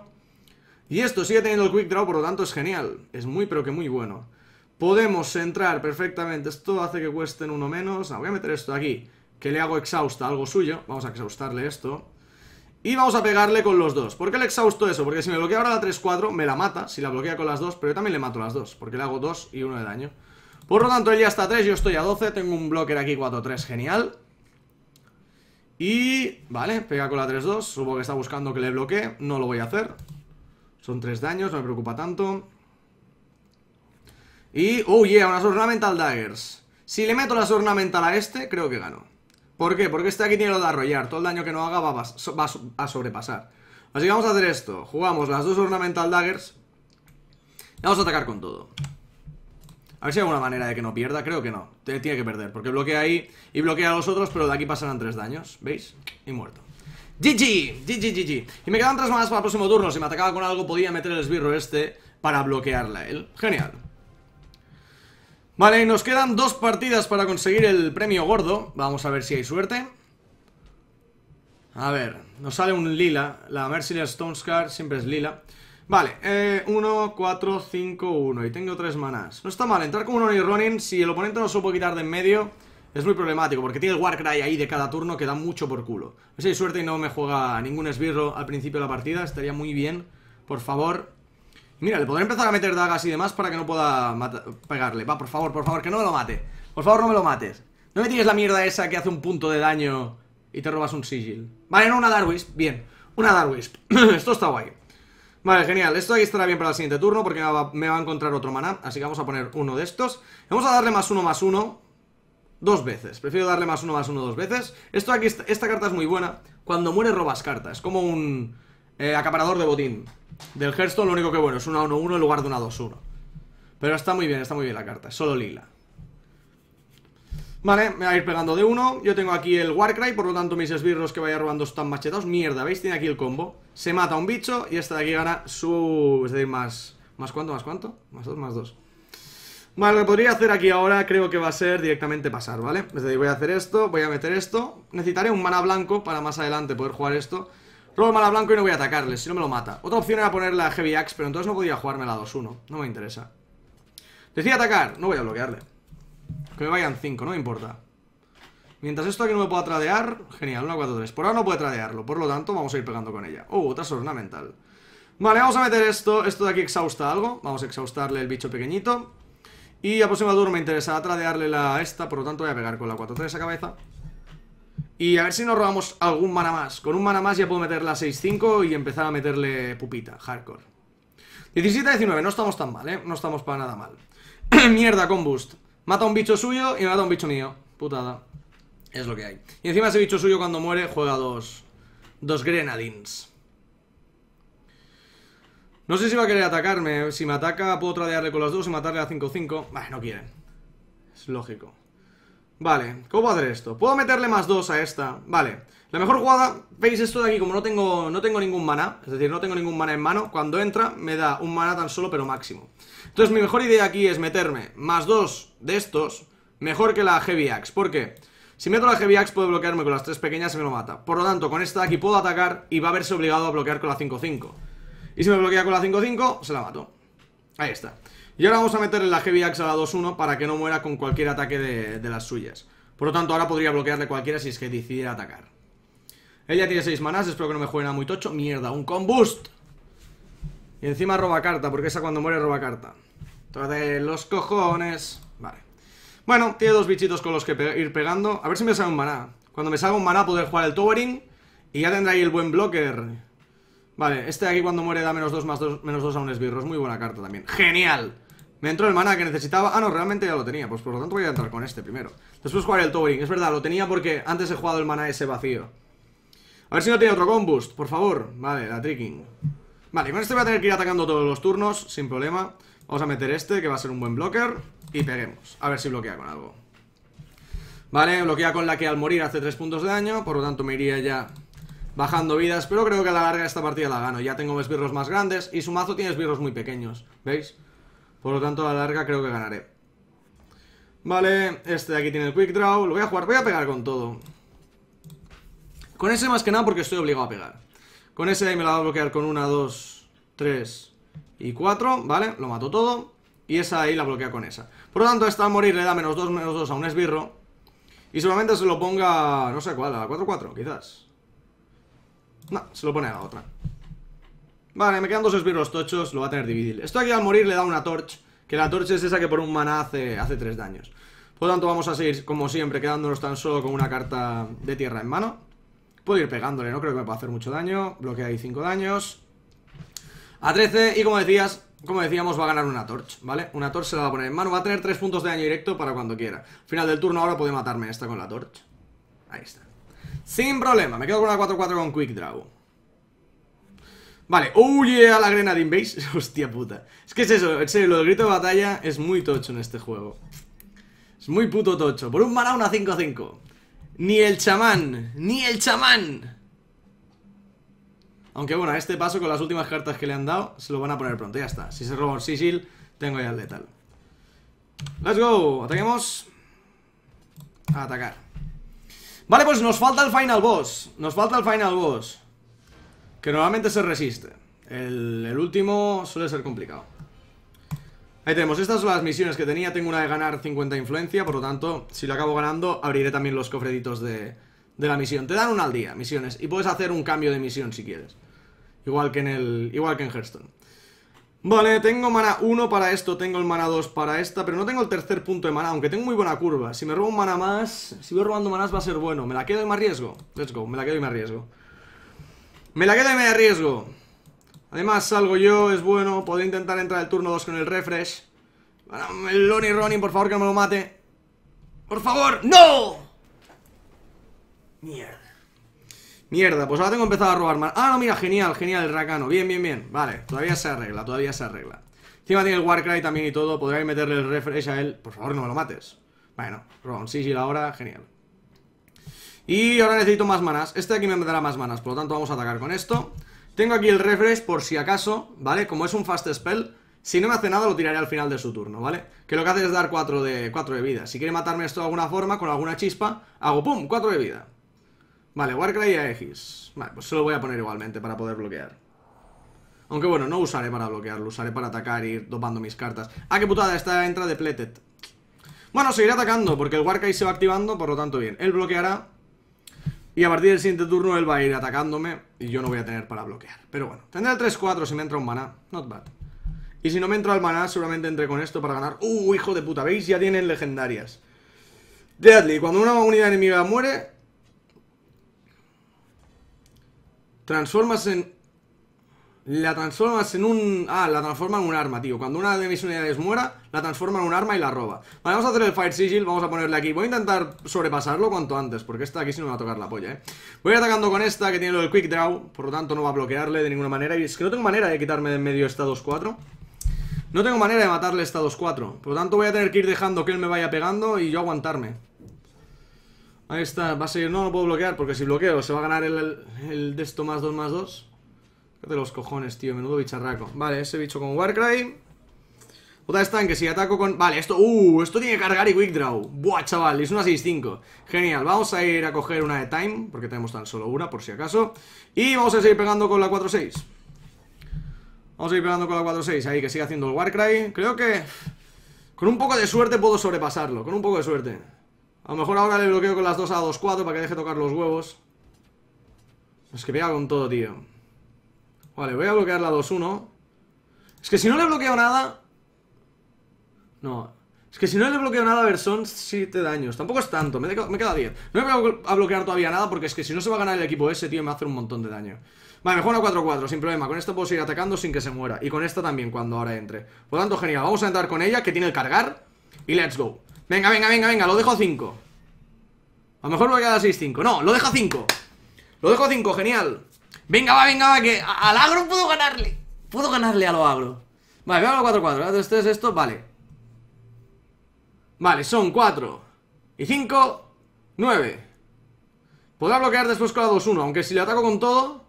y esto sigue teniendo el Quick Draw, por lo tanto es genial. Es muy, pero que muy bueno. Podemos entrar perfectamente. Esto hace que cuesten uno menos. Ah, voy a meter esto aquí. Que le hago exhausta algo suyo. Vamos a exhaustarle esto. Y vamos a pegarle con los dos. ¿Por qué le exhausto eso? Porque si me bloquea ahora la 3-4, me la mata. Si la bloquea con las dos, pero yo también le mato las dos. Porque le hago dos y uno de daño. Por lo tanto, él ya está a 3, yo estoy a 12. Tengo un blocker aquí 4-3, genial. Y... Vale, pega con la 3-2. Supongo que está buscando que le bloquee. No lo voy a hacer. Son tres daños, no me preocupa tanto. Y, oh yeah, unas Ornamental Daggers. Si le meto las Ornamental a este, creo que gano. ¿Por qué? Porque este aquí tiene lo de arrollar. Todo el daño que no haga va, a sobrepasar. Así que vamos a hacer esto. Jugamos las dos Ornamental Daggers. Y vamos a atacar con todo. A ver si hay alguna manera de que no pierda. Creo que no. Tiene que perder. Porque bloquea ahí y bloquea a los otros, pero de aquí pasarán tres daños. ¿Veis? Y muerto. GG, GG, GG. Y me quedan tres manas para el próximo turno. Si me atacaba con algo, podía meter el esbirro este para bloquearla él. Genial. Vale, nos quedan dos partidas para conseguir el premio gordo. Vamos a ver si hay suerte. A ver, nos sale un lila. La Merciless Stonescar siempre es lila. Vale, 1, 4, 5, 1. Y tengo tres manas. No está mal, entrar con un Oni Ronin. Si el oponente no supo quitar de en medio... Es muy problemático porque tiene el Warcry ahí de cada turno que da mucho por culo. No si hay suerte y no me juega ningún esbirro al principio de la partida, estaría muy bien. Por favor. Mira, le podré empezar a meter dagas y demás para que no pueda pegarle. Va, por favor, por favor, que no me lo mate. Por favor, no me lo mates. No me tires la mierda esa que hace un punto de daño y te robas un sigil. Vale, no, una Darwisp, bien. Una Darwisp. (clears throat) Esto está guay. Vale, genial. Esto ahí estará bien para el siguiente turno porque me va, me va a encontrar otro maná. Así que vamos a poner uno de estos. Vamos a darle más uno, más uno dos veces. Prefiero darle más uno, más uno dos veces. Esto aquí, esta carta es muy buena. Cuando muere robas cartas. Es como un eh, acaparador de botín. Del Hearthstone lo único que bueno es una uno, 1 en lugar de una dos, uno Pero está muy bien, está muy bien la carta. Solo lila. Vale, me va a ir pegando de uno. Yo tengo aquí el Warcry, por lo tanto mis esbirros que vaya robando están machetados. Mierda, ¿veis? Tiene aquí el combo. Se mata un bicho y este de aquí gana su... Es decir, más... ¿Más cuánto? ¿Más cuánto? Más dos, más dos. Vale, lo que podría hacer aquí ahora creo que va a ser directamente pasar, ¿vale? Es decir, voy a hacer esto, voy a meter esto Necesitaré un mana blanco para más adelante poder jugar esto Robo el mana blanco y no voy a atacarle, si no me lo mata Otra opción era ponerle a Heavy Axe, pero entonces no podía jugarme la 2-1 No me interesa decía atacar, no voy a bloquearle Que me vayan 5, no me importa Mientras esto aquí no me pueda tradear Genial, 1 4-3, por ahora no puede tradearlo Por lo tanto vamos a ir pegando con ella Uh, otra mental Vale, vamos a meter esto, esto de aquí exhausta algo Vamos a exhaustarle el bicho pequeñito y a próxima me interesa tradearle la esta, por lo tanto voy a pegar con la 4-3 a cabeza. Y a ver si nos robamos algún mana más. Con un mana más ya puedo meter la 6-5 y empezar a meterle pupita, hardcore. 17-19, no estamos tan mal, ¿eh? No estamos para nada mal. (clears throat) Mierda, combust Mata un bicho suyo y mata un bicho mío. Putada. Es lo que hay. Y encima ese bicho suyo cuando muere juega dos... Dos grenadines. No sé si va a querer atacarme. Si me ataca, puedo tradearle con las dos y matarle a 5-5. Vale, no quieren. Es lógico. Vale, ¿cómo puedo hacer esto? Puedo meterle más dos a esta. Vale. La mejor jugada, veis esto de aquí, como no tengo, no tengo ningún mana es decir, no tengo ningún mana en mano, cuando entra me da un mana tan solo, pero máximo. Entonces mi mejor idea aquí es meterme más dos de estos, mejor que la Heavy Axe. ¿Por qué? Si meto la Heavy Axe puede bloquearme con las tres pequeñas y me lo mata. Por lo tanto, con esta de aquí puedo atacar y va a verse obligado a bloquear con la 5-5. Y si me bloquea con la 5-5, se la mato. Ahí está. Y ahora vamos a meterle la Heavy Axe a la 2-1 para que no muera con cualquier ataque de, las suyas. Por lo tanto, ahora podría bloquearle cualquiera si es que decidiera atacar. Ella tiene 6 manas espero que no me juegue nada muy tocho. Mierda, un combust. Y encima roba carta, porque esa cuando muere roba carta. de los cojones. Vale. Bueno, tiene dos bichitos con los que ir pegando. A ver si me sale un maná. Cuando me salga un maná poder jugar el Towering. Y ya tendrá ahí el buen blocker. Vale, este de aquí cuando muere da menos 2 menos a un esbirro. Es muy buena carta también. ¡Genial! Me entró el mana que necesitaba. Ah, no, realmente ya lo tenía. Pues por lo tanto voy a entrar con este primero. Después jugaré el Towering. Es verdad, lo tenía porque antes he jugado el mana ese vacío. A ver si no tiene otro combust, por favor. Vale, la tricking. Vale, con este voy a tener que ir atacando todos los turnos, sin problema. Vamos a meter este, que va a ser un buen blocker. Y peguemos. A ver si bloquea con algo. Vale, bloquea con la que al morir hace 3 puntos de daño. Por lo tanto me iría ya bajando vidas, pero creo que a la larga esta partida la gano. Ya tengo esbirros más grandes y su mazo tiene esbirros muy pequeños, ¿veis? Por lo tanto, a la larga creo que ganaré. Vale, este de aquí tiene el quick draw, lo voy a jugar, voy a pegar con todo. Con ese más que nada porque estoy obligado a pegar. Con ese ahí me la va a bloquear con una, dos, tres y cuatro, ¿vale? Lo mato todo. Y esa ahí la bloquea con esa. Por lo tanto, esta a morir le da menos dos, menos dos a un esbirro. Y solamente se lo ponga, no sé cuál, a 4-4, quizás. No, se lo pone a la otra Vale, me quedan dos esbirros tochos Lo va a tener difícil Esto aquí al morir le da una torch Que la torch es esa que por un maná hace, hace tres daños Por lo tanto vamos a seguir, como siempre Quedándonos tan solo con una carta de tierra en mano Puedo ir pegándole, no creo que me pueda hacer mucho daño Bloquea ahí cinco daños A 13, y como decías como decíamos, va a ganar una Torch, ¿vale? Una Torch se la va a poner en mano, va a tener tres puntos de daño directo para cuando quiera. Final del turno ahora puede matarme esta con la Torch. Ahí está. Sin problema, me quedo con la 4-4 con Quick Draw Vale, huye a la Grenadine, base (laughs) Hostia puta Es que es eso, el lo del grito de batalla es muy tocho en este juego Es muy puto tocho Por un mana una 5-5 Ni el chamán, ni el chamán Aunque bueno, a este paso con las últimas cartas que le han dado Se lo van a poner pronto, ya está Si se roba un sigil, tengo ya el letal Let's go, ataquemos A atacar Vale, pues nos falta el final boss Nos falta el final boss Que normalmente se resiste el, último suele ser complicado Ahí tenemos, estas son las misiones que tenía Tengo una de ganar 50 influencia Por lo tanto, si la acabo ganando, abriré también los cofreditos de, la misión Te dan una al día, misiones Y puedes hacer un cambio de misión si quieres Igual que en el igual que en Hearthstone Vale, tengo mana 1 para esto, tengo el mana 2 para esta, pero no tengo el tercer punto de mana, aunque tengo muy buena curva. Si me robo un mana más, si voy robando manas va a ser bueno. ¿Me la quedo y me arriesgo? Let's go, me la quedo y me arriesgo. Me la quedo y me arriesgo. Además salgo yo, es bueno, puedo intentar entrar el turno 2 con el refresh. El Lonnie Ronin, por favor, que me lo mate. ¡Por favor! ¡No! Mierda. Mierda, pues ahora tengo empezado a robar más Ah, no, mira, genial, genial, el Rakano Bien, bien, bien, vale, todavía se arregla, todavía se arregla Encima tiene el Warcry también y todo Podría meterle el refresh a él Por favor, no me lo mates Bueno, Ron, sí, sí, la hora, genial Y ahora necesito más manas Este de aquí me dará más manas, por lo tanto vamos a atacar con esto Tengo aquí el refresh por si acaso ¿Vale? Como es un fast spell si no me hace nada, lo tiraré al final de su turno, ¿vale? Que lo que hace es dar cuatro de, 4 de vida. Si quiere matarme esto de alguna forma, con alguna chispa, hago ¡pum! 4 de vida. Vale, Warcry a X. Vale, pues se lo voy a poner igualmente para poder bloquear. Aunque bueno, no usaré para bloquearlo, usaré para atacar y ir dopando mis cartas. Ah, qué putada, esta entra depleted. Bueno, seguiré atacando porque el Warcry se va activando, por lo tanto bien. Él bloqueará y a partir del siguiente turno él va a ir atacándome y yo no voy a tener para bloquear. Pero bueno, tendré el 3-4 si me entra un maná. Not bad. Y si no me entra el maná, seguramente entré con esto para ganar. ¡Uh, hijo de puta! ¿Veis? Ya tienen legendarias. Deadly, cuando una unidad enemiga muere, Transformas en... La transformas en un... Ah, la transforma en un arma, tío Cuando una de mis unidades muera, la transforma en un arma y la roba Vale, vamos a hacer el Fire Sigil Vamos a ponerle aquí Voy a intentar sobrepasarlo cuanto antes Porque esta aquí si no me va a tocar la polla, eh Voy atacando con esta que tiene lo del Quick Draw Por lo tanto no va a bloquearle de ninguna manera Y es que no tengo manera de quitarme de en medio esta 2-4 No tengo manera de matarle esta 2-4 Por lo tanto voy a tener que ir dejando que él me vaya pegando Y yo aguantarme Ahí está, va a seguir. No, no puedo bloquear porque si bloqueo se va a ganar el, el, de esto más dos, más 2. de los cojones, tío. Menudo bicharraco. Vale, ese bicho con Warcry. en que si ataco con... Vale, esto... ¡Uh! Esto tiene que cargar y quick draw. Buah, chaval, es una 6-5 Genial, vamos a ir a coger una de time Porque tenemos tan solo una, por si acaso Y vamos a seguir pegando con la 4-6 Vamos a ir pegando con la 4-6 Ahí, que sigue haciendo el Warcry Creo que... Con un poco de suerte puedo sobrepasarlo Con un poco de suerte a lo mejor ahora le bloqueo con las dos a 2-4 para que deje tocar los huevos. Es que pega con todo, tío. Vale, voy a bloquear la 2-1. Es que si no le bloqueo nada... No. Es que si no le bloqueo nada a son 7 daños. Tampoco es tanto, me, queda 10. No me voy a bloquear todavía nada porque es que si no se va a ganar el equipo ese, tío, me hace un montón de daño. Vale, mejor a una 4-4, sin problema. Con esto puedo seguir atacando sin que se muera. Y con esta también, cuando ahora entre. Por lo tanto, genial. Vamos a entrar con ella, que tiene el cargar. Y let's go. Venga, venga, venga, venga, lo dejo a 5 A lo mejor voy a a 6-5 No, lo dejo a 5 Lo dejo a 5, genial Venga, va, venga, va, que al agro puedo ganarle Puedo ganarle a lo agro Vale, voy a lo 4-4, es esto, vale Vale, son 4 Y 5 9 Podrá bloquear después con la 2-1 Aunque si le ataco con todo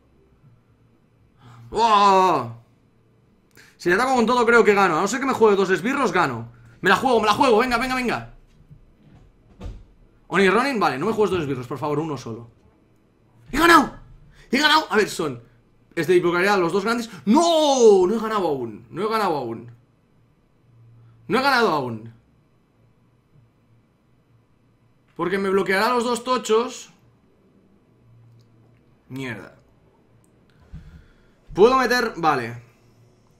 ¡Oh! Si le ataco con todo creo que gano A no ser que me juegue dos esbirros, gano me la juego, me la juego, venga, venga, venga Oni Ronin, vale, no me juegues dos birros, por favor, uno solo ¡He ganado! ¡He ganado! A ver, son Este a los dos grandes ¡No! No he ganado aún, no he ganado aún No he ganado aún Porque me bloqueará los dos tochos Mierda Puedo meter... Vale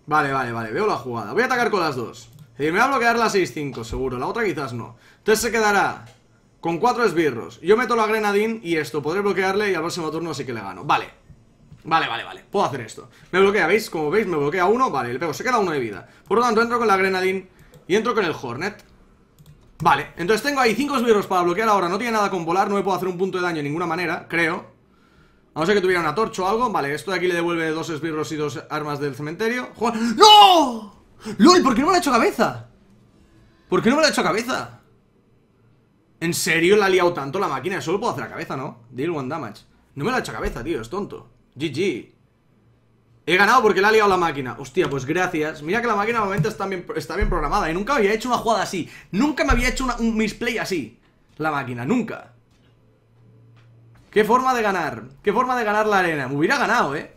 Vale, vale, vale, veo la jugada Voy a atacar con las dos me va a bloquear la 6-5, seguro. La otra quizás no. Entonces se quedará con cuatro esbirros. Yo meto la Grenadine y esto. Podré bloquearle y al próximo turno sí que le gano. Vale. Vale, vale, vale. Puedo hacer esto. Me bloquea, ¿veis? Como veis, me bloquea uno. Vale, le pego. Se queda uno de vida. Por lo tanto, entro con la Grenadine y entro con el Hornet. Vale, entonces tengo ahí cinco esbirros para bloquear ahora. No tiene nada con volar. No me puedo hacer un punto de daño de ninguna manera, creo. A no ser que tuviera una torcha o algo. Vale, esto de aquí le devuelve dos esbirros y dos armas del cementerio. ¡Juan! ¡No! ¡Lol! ¿Por qué no me la ha hecho cabeza? ¿Por qué no me la ha hecho cabeza? ¿En serio la ha liado tanto la máquina? Solo puedo hacer la cabeza, ¿no? Deal one damage No me la ha hecho cabeza, tío, es tonto GG He ganado porque la ha liado la máquina Hostia, pues gracias Mira que la máquina de está bien, está bien programada Y ¿eh? nunca había hecho una jugada así Nunca me había hecho un misplay así La máquina, nunca Qué forma de ganar Qué forma de ganar la arena Me hubiera ganado, eh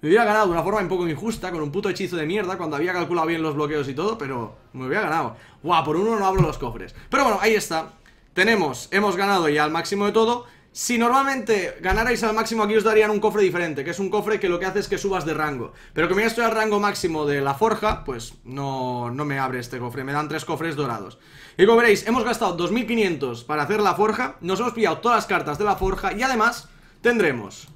me hubiera ganado de una forma un poco injusta, con un puto hechizo de mierda, cuando había calculado bien los bloqueos y todo, pero me hubiera ganado. Guau, por uno no abro los cofres. Pero bueno, ahí está. Tenemos, hemos ganado ya al máximo de todo. Si normalmente ganarais al máximo aquí os darían un cofre diferente, que es un cofre que lo que hace es que subas de rango. Pero como ya estoy al rango máximo de la forja, pues no, no me abre este cofre, me dan tres cofres dorados. Y como veréis, hemos gastado 2.500 para hacer la forja, nos hemos pillado todas las cartas de la forja y además tendremos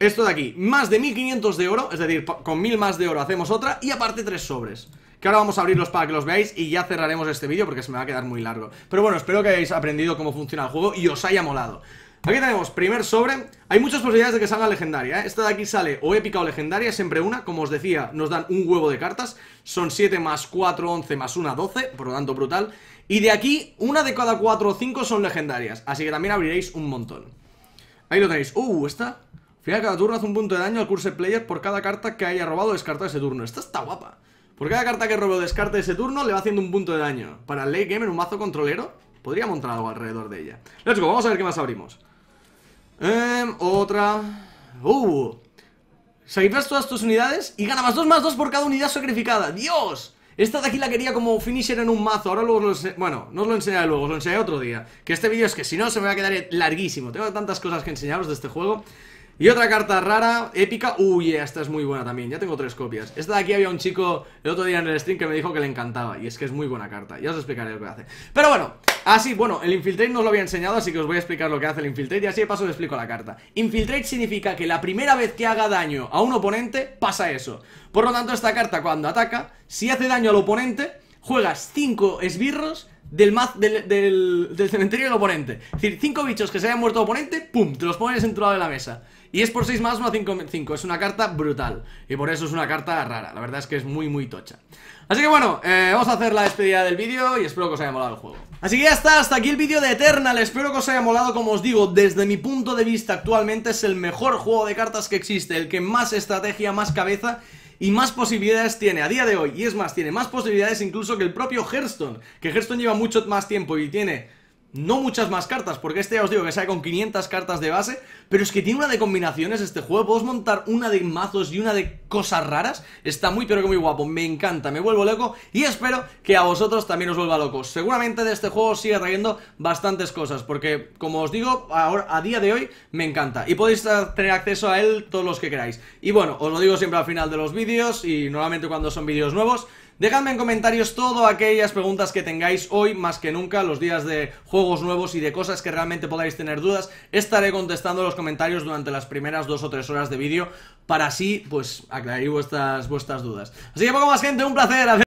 esto de aquí, más de 1500 de oro Es decir, con 1000 más de oro hacemos otra Y aparte tres sobres que ahora vamos a abrirlos para que los veáis y ya cerraremos este vídeo porque se me va a quedar muy largo Pero bueno, espero que hayáis aprendido cómo funciona el juego y os haya molado Aquí tenemos primer sobre Hay muchas posibilidades de que salga legendaria ¿eh? Esta de aquí sale o épica o legendaria, siempre una Como os decía, nos dan un huevo de cartas Son 7 más 4, 11 más 1, 12 Por lo tanto, brutal Y de aquí, una de cada 4 o 5 son legendarias Así que también abriréis un montón Ahí lo tenéis, uh, esta cada turno hace un punto de daño al curse player por cada carta que haya robado o descartado ese turno. Esta está guapa. Por cada carta que robe o descarte ese turno le va haciendo un punto de daño. Para el late game en un mazo controlero podría montar algo alrededor de ella. Let's go, vamos a ver qué más abrimos. Eh, otra... ¡Uh! Sacrificas todas tus unidades y gana más dos más dos por cada unidad sacrificada. ¡Dios! Esta de aquí la quería como finisher en un mazo. Ahora luego lo Bueno, no os lo enseñaré luego, os lo enseñaré otro día. Que este vídeo es que si no se me va a quedar larguísimo. Tengo tantas cosas que enseñaros de este juego y otra carta rara, épica Uy, esta es muy buena también, ya tengo tres copias Esta de aquí había un chico el otro día en el stream que me dijo que le encantaba Y es que es muy buena carta, ya os explicaré lo que hace Pero bueno, así, bueno, el Infiltrate no os lo había enseñado Así que os voy a explicar lo que hace el Infiltrate y así de paso os explico la carta Infiltrate significa que la primera vez que haga daño a un oponente, pasa eso Por lo tanto esta carta cuando ataca, si hace daño al oponente Juegas cinco esbirros del, maz, del, del, cementerio del oponente Es decir, cinco bichos que se hayan muerto oponente, pum, te los pones en tu lado de la mesa y es por 6 más 1, 5, Es una carta brutal. Y por eso es una carta rara. La verdad es que es muy, muy tocha. Así que bueno, eh, vamos a hacer la despedida del vídeo y espero que os haya molado el juego. Así que ya está, hasta aquí el vídeo de Eternal. Espero que os haya molado, como os digo, desde mi punto de vista actualmente es el mejor juego de cartas que existe, el que más estrategia, más cabeza y más posibilidades tiene a día de hoy. Y es más, tiene más posibilidades incluso que el propio Hearthstone, que Hearthstone lleva mucho más tiempo y tiene no muchas más cartas, porque este ya os digo que sale con 500 cartas de base Pero es que tiene una de combinaciones este juego Podéis montar una de mazos y una de cosas raras Está muy pero que muy guapo, me encanta, me vuelvo loco Y espero que a vosotros también os vuelva loco Seguramente de este juego sigue trayendo bastantes cosas Porque, como os digo, ahora, a día de hoy me encanta Y podéis tener acceso a él todos los que queráis Y bueno, os lo digo siempre al final de los vídeos Y normalmente cuando son vídeos nuevos Dejadme en comentarios todas aquellas preguntas que tengáis hoy, más que nunca, los días de juegos nuevos y de cosas que realmente podáis tener dudas. Estaré contestando los comentarios durante las primeras dos o tres horas de vídeo para así, pues, aclarar vuestras, vuestras dudas. Así que poco más, gente, un placer.